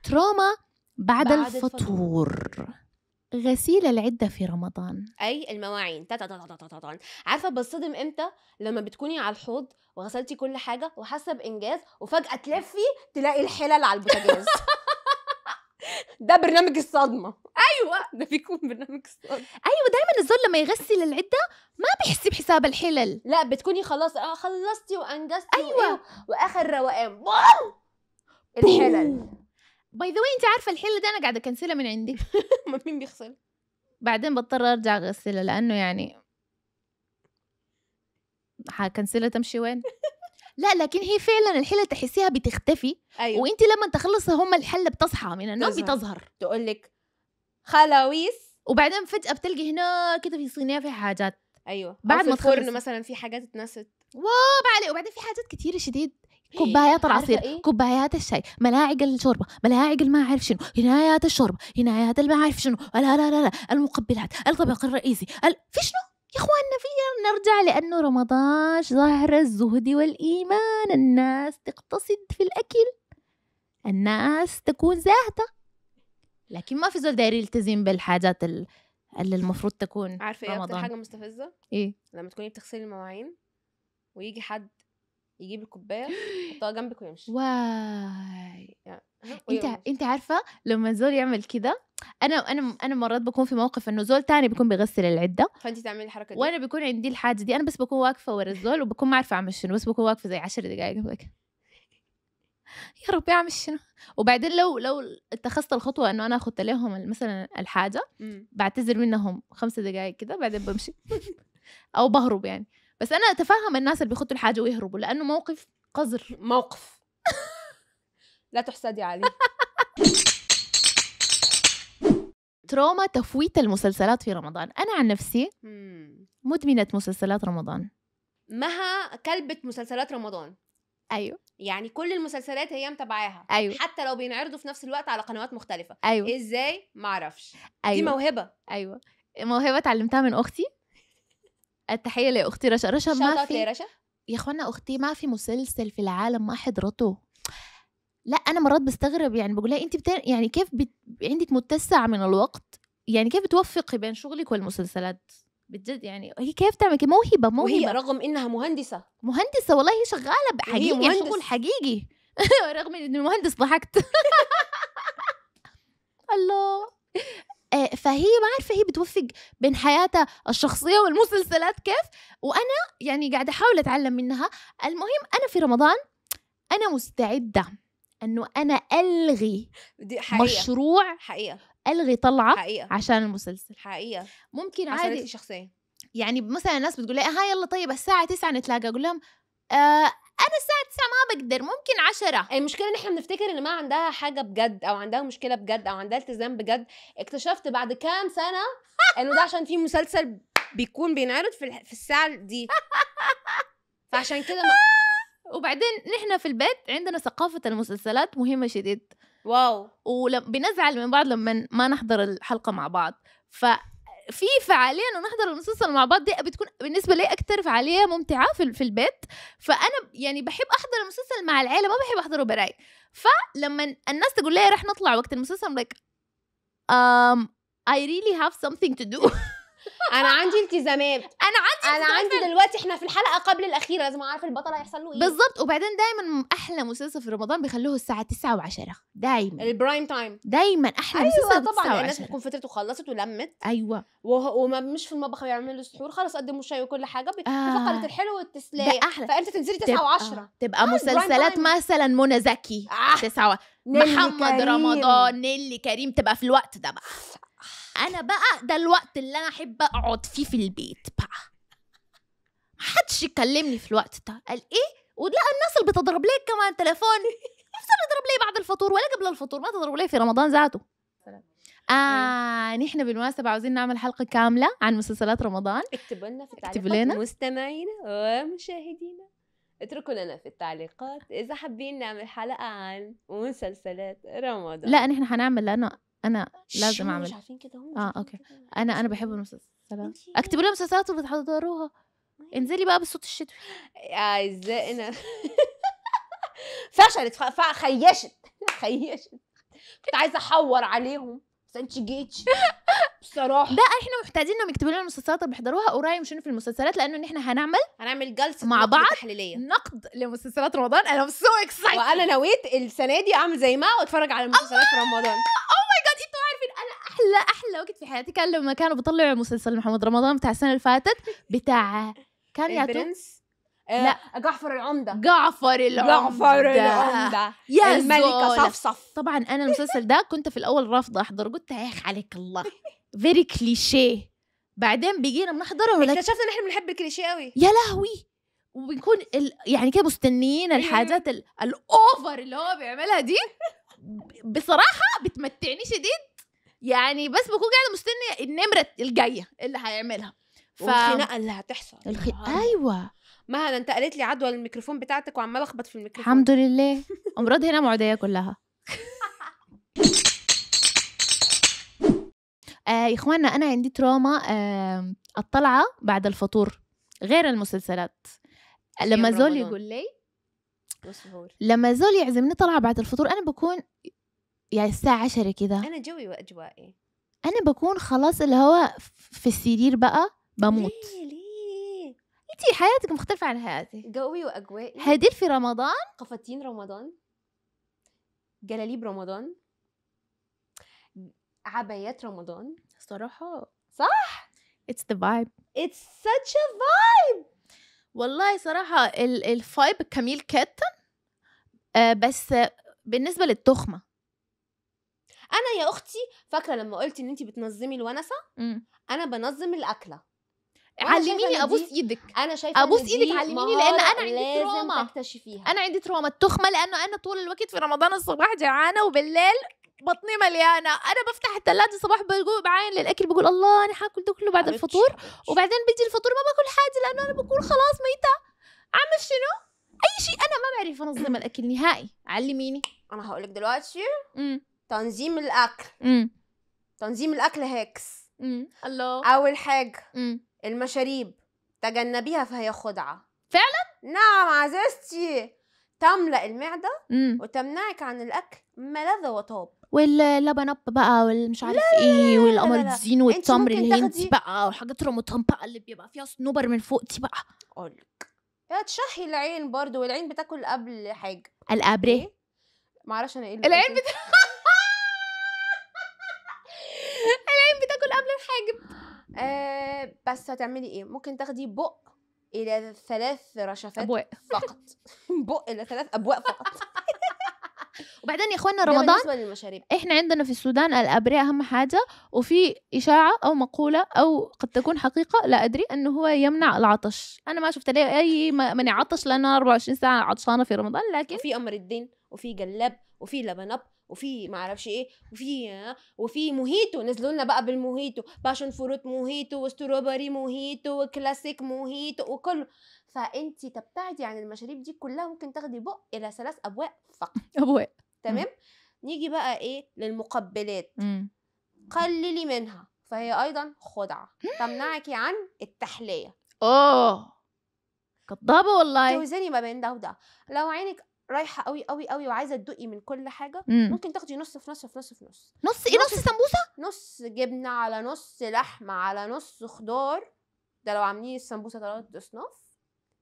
تروما بعد, الفطور. غسيل العدة في رمضان أي المواعين تا تا تا تا تا عارفة بصدم إمتى لما بتكوني على الحوض وغسلتي كل حاجة وحاسة بإنجاز وفجأة تلفي تلاقي الحلل على البوتاجاز ده برنامج الصدمة ايوه ده بيكون برنامج صوت ايوه دائما الزول لما يغسل العده ما بيحسب حساب الحلل لا بتكوني خلاص اه خلصتي وانجزتي ايوه واخر روقان الحلل باي ذا انت عارفه الحلل دي انا قاعده اكنسلها من عندي ما مين بيغسل بعدين بضطر ارجع اغسلها لانه يعني حكنسلها تمشي وين لا لكن هي فعلا الحله تحسيها بتختفي أيوة. وانت لما تخلصها هم الحله بتصحى من النوم بتظهر تقول لك خلاويص وبعدين فجاه بتلقي هنا كده في صينيه في حاجات ايوه بعد ما الفرن مثلا في حاجات اتنست واو علي وبعدين في حاجات كتير شديد إيه، كوبايات العصير إيه؟ كوبايات الشاي ملاعق الشوربه ملاعق ما أعرف شنو هنايات الشوربه هنايات ما أعرف شنو لا لا لا لا المقبلات الطبق الرئيسي ال... في شنو يا اخواننا في نرجع لانه رمضان ظهر الزهد والايمان الناس تقتصد في الاكل الناس تكون زاهده لكن ما في زول داير يلتزم بالحاجات اللي المفروض تكون عارفه ايه اكتر حاجه مستفزه ايه لما تكوني بتغسلي المواعين ويجي حد يجيب الكوبايه يحطها جنبك ويمشي واي انت انت عارفه لما زول يعمل كده انا انا انا مرات بكون في موقف انه زول تاني بيكون بيغسل العده فانت تعملي الحركه دي وانا بكون عندي الحاجه دي انا بس بكون واقفه ورا الزول وبكون ما عارفه اعمل شنو بس بكون واقفه زي 10 دقائق يا ربي اعمل شنو وبعدين لو لو اتخذت الخطوه انه انا اخذت لهم مثلا الحاجه إمم. بعتذر منهم خمسة دقائق كده بعدين بمشي او بهرب يعني بس انا اتفهم الناس اللي بيخطوا الحاجه ويهربوا لانه موقف قذر موقف لا تحسدي علي تروما تفويت المسلسلات في رمضان انا عن نفسي إمم. مدمنه مسلسلات رمضان مها كلبة مسلسلات رمضان ايوه يعني كل المسلسلات هي متابعاها أيوة. حتى لو بينعرضوا في نفس الوقت على قنوات مختلفه أيوة. ازاي معرفش أيوة. دي موهبه ايوه موهبه اتعلمتها من اختي التحيه لاختي رشا رشا ما في يا رشا يا اخوانا اختي ما في مسلسل في العالم ما حضرته لا انا مرات بستغرب يعني بقول لها انت بتن... يعني كيف بت... عندك متسع من الوقت يعني كيف بتوفقي بين شغلك والمسلسلات بجد يعني هي كيف تعمل موهبه موهبه وهي رغم انها مهندسه مهندسه والله هي شغاله بحقيقي شغل حقيقي رغم اني مهندس ضحكت الله آه، فهي ما عارفه هي بتوفق بين حياتها الشخصيه والمسلسلات كيف وانا يعني قاعده احاول اتعلم منها المهم انا في رمضان انا مستعده انه انا الغي دي حقيقة. مشروع حقيقة الغي طلعه حقيقة. عشان المسلسل حقيقه ممكن عادي شخصيه يعني مثلا الناس بتقول لي ها آه، يلا طيب الساعه 9 نتلاقى اقول لهم آه انا الساعه 9 ما بقدر ممكن 10 المشكله ان احنا بنفتكر ان ما عندها حاجه بجد او عندها مشكله بجد او عندها التزام بجد اكتشفت بعد كام سنه انه ده عشان في مسلسل بيكون بينعرض في في الساعه دي فعشان كده ما... وبعدين نحن في البيت عندنا ثقافه المسلسلات مهمه شديد واو وبنزعل من بعض لما ما نحضر الحلقه مع بعض ف في فعاليه انه نحضر المسلسل مع بعض دي بتكون بالنسبه لي اكثر فعاليه ممتعه في, في البيت فانا يعني بحب احضر المسلسل مع العيله ما بحب احضره براي فلما الناس تقول لي رح نطلع وقت المسلسل لايك um I really have something to do انا عندي التزامات انا عندي انا عندي دلوقتي احنا في الحلقه قبل الاخيره لازم اعرف البطل هيحصل له ايه بالظبط وبعدين دايما احلى مسلسل في رمضان بيخلوه الساعه 9 و10 دايما البرايم تايم دايما احلى أيوة مسلسل ايوه طبعا الناس بتكون فترته خلصت ولمت ايوه ومش في المطبخ بيعملوا سحور خلاص قدموا الشاي وكل حاجه في آه. فقره الحلو والتسليه احلى فانت تنزلي 9 و10 تبقى آه مسلسلات مثلا منى زكي 9 آه. محمد كريم. رمضان نيلي كريم تبقى في الوقت ده بقى انا بقى ده الوقت اللي انا احب اقعد فيه في البيت بقى محدش يكلمني في الوقت ده قال ايه وتلاقي الناس اللي بتضرب ليك كمان تليفون نفس اللي بتضرب لي بعد الفطور ولا قبل الفطور ما تضرب ليه في رمضان ذاته آه نحن بالمناسبة عاوزين نعمل حلقة كاملة عن مسلسلات رمضان اكتبوا لنا في التعليقات مستمعينا ومشاهدينا اتركوا لنا في التعليقات اذا حابين نعمل حلقه عن مسلسلات رمضان لا نحن حنعمل لانه انا لازم اعمل مش آه، عارفين كده هم اه اوكي انا انا بحب المسلسلات اكتبوا لي مسلسلات وبتحضروها انزلي بقى بالصوت الشتوي ازاي انا فشلت خيشت خيشت كنت عايزه احور عليهم بس انت جيتش بصراحه ده احنا محتاجين انهم يكتبوا لنا المسلسلات اللي بيحضروها قريب مش في المسلسلات لان احنا هنعمل هنعمل جلسه مع بعض تحليليه نقد لمسلسلات رمضان انا سو اكسايتد وانا نويت السنه دي اعمل زي ما واتفرج على المسلسلات في رمضان احلى احلى وقت في حياتي كان لما كانوا بيطلعوا مسلسل محمد رمضان بتاع السنه اللي فاتت بتاع كان يا البرنس آه، لا جعفر العمدة جعفر العمدة جعفر العمدة يا الملكة صفصف طبعا انا المسلسل ده كنت في الاول رافضة احضره قلت يا اخي عليك الله فيري كليشيه بعدين بيجينا بنحضره ولكن اكتشفنا ان احنا بنحب الكليشيه قوي يا لهوي وبنكون ال... يعني كده مستنيين الحاجات ال... الاوفر اللي هو بيعملها دي بصراحه بتمتعني شديد يعني بس بكون قاعده مستنيه النمره الجايه اللي هيعملها ف... والخناقه اللي هتحصل الخ... آه. ايوه ما ده انت قالت لي عدوى الميكروفون بتاعتك وعمال اخبط في الميكروفون الحمد لله امراض هنا معديه كلها آه يا اخوانا انا عندي تروما آه الطلعه بعد الفطور غير المسلسلات لما زول يقول لي لما زول يعزمني طلعه بعد الفطور انا بكون يعني الساعة عشرة كذا أنا جوي وأجوائي أنا بكون خلاص اللي هو في السرير بقى بموت ليه ليه أنتي حياتك مختلفة عن حياتي جوي وأجوائي هدير في رمضان قفطين رمضان جلاليب رمضان عبايات رمضان صراحة صح It's the vibe It's such a vibe والله صراحة الفايب كميل كات آه، بس بالنسبة للتخمة انا يا اختي فاكره لما قلتي ان انت بتنظمي الونسه مم. انا بنظم الاكله علميني ابوس ايدك انا شايفه ابوس ايدك علميني لان انا عندي لازم تروما تكتشفيها انا عندي تروما التخمه لانه انا طول الوقت في رمضان الصباح جعانه وبالليل بطني مليانه انا بفتح الثلاجه الصباح بقول بعين للاكل بقول الله انا حاكل ده كله بعد الفطور وبعدين بيجي الفطور ما باكل حاجه لانه انا بكون خلاص ميته عامل شنو اي شيء انا ما بعرف انظم الاكل نهائي علميني انا هقولك دلوقتي امم تنظيم الاكل مم. تنظيم الاكل هاكس الله اول حاجه مم. المشاريب تجنبيها فهي خدعه فعلا نعم عزيزتي تملا المعده مم. وتمنعك عن الاكل ملذ وطاب واللبن اب بقى والمش عارف لا ايه الزين والتمر الهندي بقى والحاجات رمضان بقى اللي بيبقى فيها صنوبر من فوق دي بقى اقولك هي تشحي العين برضو والعين بتاكل قبل حاجه الابري إيه؟ معرفش انا ايه العين بتاكل حاجب آه بس هتعملي ايه ممكن تاخدي بق الى ثلاث رشفات أبواق. فقط بق الى ثلاث ابواق فقط وبعدين يا اخوانا رمضان احنا عندنا في السودان الابرياء اهم حاجه وفي اشاعه او مقوله او قد تكون حقيقه لا ادري انه هو يمنع العطش انا ما شفت ليه اي منع عطش لان 24 ساعه عطشانه في رمضان لكن في امر الدين وفي جلاب وفي لبن اب وفي ما اعرفش ايه وفي وفي موهيتو نزلوا لنا بقى بالموهيتو باشن فروت موهيتو وستروبري موهيتو وكلاسيك موهيتو وكله فانت تبتعدي عن المشاريب دي كلها ممكن تاخدي بق الى ثلاث ابواق فقط ابواق تمام نيجي بقى ايه للمقبلات قللي منها فهي ايضا خدعه تمنعك عن التحليه اه كضابه والله توزني ما بين ده وده لو عينك رايحه قوي قوي قوي وعايزه تدقي من كل حاجه مم. ممكن تاخدي نص في نص في نص في نص نص ايه نص, نص سمبوسه نص جبنه على نص لحمه على نص خضار ده لو عاملين السمبوسه ثلاث اصناف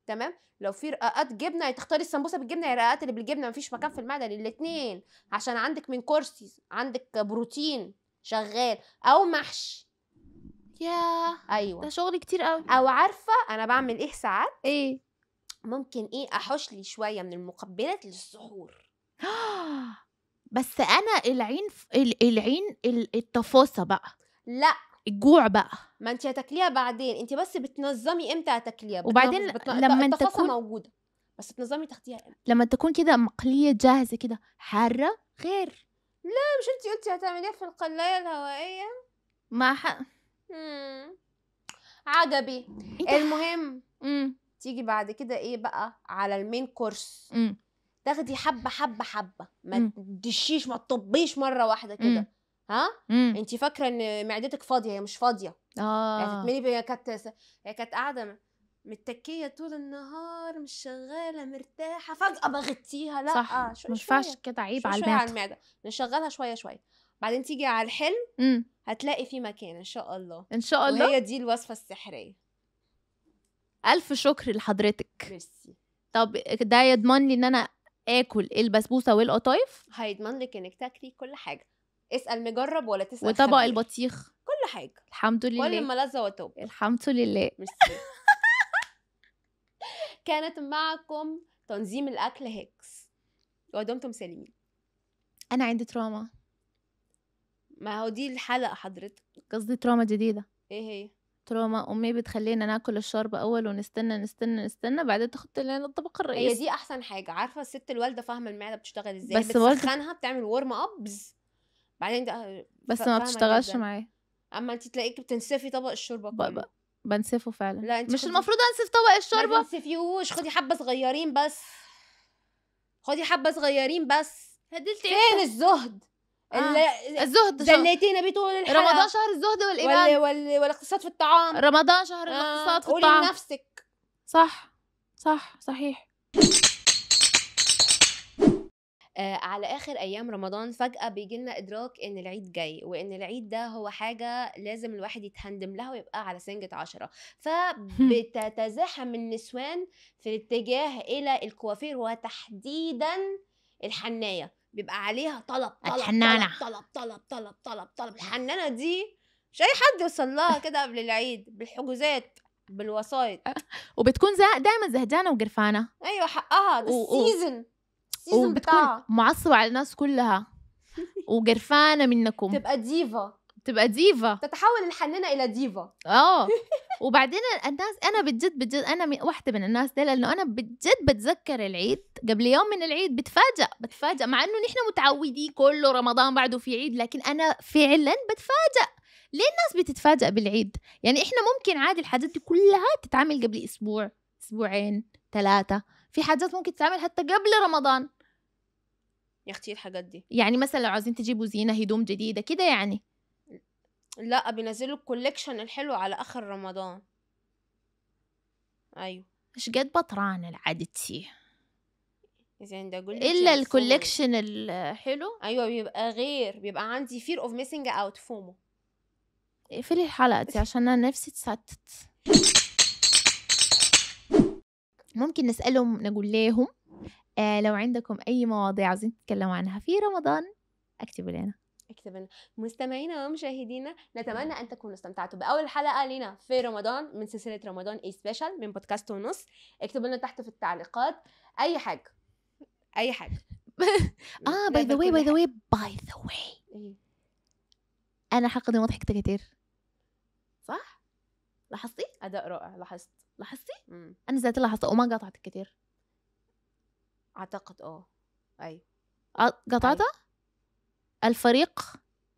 تمام لو في رقاقات جبنه تختاري السمبوسه بالجبنه يا رقاقات اللي بالجبنه مفيش مكان في المعده الاثنين عشان عندك من كرسي عندك بروتين شغال او محشي يا ايوه ده شغل كتير قوي او عارفه انا بعمل ايه ساعات ايه ممكن ايه احوش لي شويه من المقبلات للسحور بس انا العين العين التفاصه بقى لا الجوع بقى ما انت هتاكليها بعدين انت بس بتنظمي امتى هتاكليها وبعدين لما انت تكون موجوده بس تنظمي تاخديها امتى لما تكون كده مقليه جاهزه كده حاره غير لا مش انت قلتي هتعمليها في القلايه الهوائيه ما حق عجبي المهم امم تيجي بعد كده ايه بقى على المين كورس مم. تاخدي حبه حبه حبه ما امم. تدشيش ما تطبيش مره واحده كده امم. ها امم. انت فاكره ان معدتك فاضيه هي مش فاضيه اه يعني هي كانت هي كانت قاعده متكيه طول النهار مش شغاله مرتاحه فجاه بغتيها لا صح آه مش فاش كده عيب على المعده على المعده نشغلها شويه شويه بعدين تيجي على الحلم هتلاقي في مكان ان شاء الله ان شاء الله وهي دي الوصفه السحريه الف شكر لحضرتك ميرسي طب ده يضمن لي ان انا اكل البسبوسه والقطايف هيضمن لك انك تاكلي كل حاجه اسال مجرب ولا تسال وطبق خبير. البطيخ كل حاجه الحمد لله كل ما لذ الحمد لله ميرسي كانت معكم تنظيم الاكل هيكس ودمتم سالمين انا عندي تراما ما هو دي الحلقه حضرتك قصدي تراما جديده ايه هي تروما امي بتخلينا ناكل الشوربه اول ونستنى نستنى نستنى بعدين تاخد لنا الطبق الرئيسي هي دي احسن حاجه عارفه الست الوالده فاهمه المعده بتشتغل ازاي بس بتسخنها بتعمل ورم ابز بعدين ده بس ما بتشتغلش معايا اما انت تلاقيكي بتنسفي طبق الشوربه كله بنسفه فعلا لا انت مش خدي... المفروض انسف طبق الشوربه ما تنسفيهوش خدي حبه صغيرين بس خدي حبه صغيرين بس هدلتي فين الزهد آه. الزهد جنيتينا بيه طول الحلقه رمضان شهر الزهد والإيمان وال... والاقتصاد في الطعام رمضان شهر آه. الاقتصاد في آه، قولي الطعام قولي لنفسك صح صح صحيح آه على اخر ايام رمضان فجاه بيجي لنا ادراك ان العيد جاي وان العيد ده هو حاجه لازم الواحد يتهندم لها ويبقى على سنجه عشرة فبتتزاحم النسوان في الاتجاه الى الكوافير وتحديدا الحنايه بيبقى عليها طلب طلب الحنانة. طلب طلب طلب طلب طلب الحنانة دي مش أي حد يوصل لها كده قبل العيد بالحجوزات بالوسايط وبتكون زه... دائما زهجانه وقرفانه ايوه حقها ده و... السيزن وبتكون معصبه على الناس كلها وقرفانه منكم تبقى ديفا تبقى ديفا تتحول الحنانه الى ديفا اه وبعدين الناس انا بجد بجد انا واحده من الناس دي لانه انا بجد بتذكر العيد قبل يوم من العيد بتفاجئ بتفاجئ مع انه نحن متعودين كله رمضان بعده في عيد لكن انا فعلا بتفاجئ ليه الناس بتتفاجئ بالعيد يعني احنا ممكن عادي الحاجات دي كلها تتعمل قبل اسبوع اسبوعين ثلاثه في حاجات ممكن تتعمل حتى قبل رمضان يا اختي إيه الحاجات دي يعني مثلا لو عاوزين تجيبوا زينه هدوم جديده كده يعني لأ بينزّلوا الكوليكشن الحلو على آخر رمضان. أيوه. إيش قد بطران العاد تسيه. زين ده قُلت إلا الكوليكشن الحلو أيوه بيبقى غير، بيبقى عندي fear of missing out فومو اقفلي الحلقة دي عشان أنا نفسي اتستت. ممكن نسألهم نقول ليهم آه لو عندكم أي مواضيع عاوزين تتكلموا عنها في رمضان، اكتبوا لنا. اكتبنا مستمعينا ومشاهدينا نتمنى ان تكونوا استمتعتوا باول حلقه لينا في رمضان من سلسله رمضان اي سبيشال من بودكاست ونص اكتبوا لنا تحت في التعليقات اي حاجه اي حاجه اه باي ذا واي باي ذا واي باي ذا واي انا حلقه دي ما ضحكت كتير صح لاحظتي اداء رائع لاحظت لاحظتي انا ذاتي لاحظت وما قطعت كتير اعتقد اه اي آه، قطعتها الفريق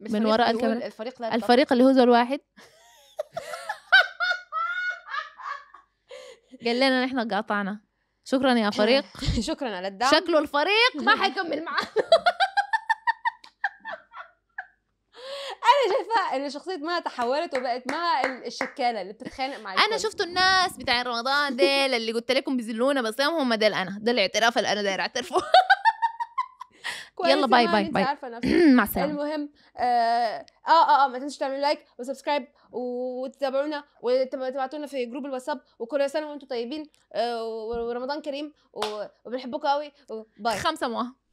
من وراء الكاميرا الفريق الفريق اللي هو ذو الواحد قال لنا نحن قاطعنا شكرا يا فريق شكرا على الدعم شكله الفريق ما حيكمل معانا انا شايفه ان شخصيه ما تحولت وبقت ما الشكاله اللي بتتخانق مع انا شفت الناس بتاع رمضان ديل اللي قلت لكم بيزلونا بس هم ديل انا ده الاعتراف اللي انا داير اعترفه كويس يلا يعني، باي باي باي مع السلامه المهم آه،, اه اه اه ما تنسوش تعملوا لايك وسبسكرايب وتتابعونا وتبعتونا في جروب الواتساب وكل سنه وانتم طيبين آه، ورمضان كريم وبنحبكم قوي باي خمسه موا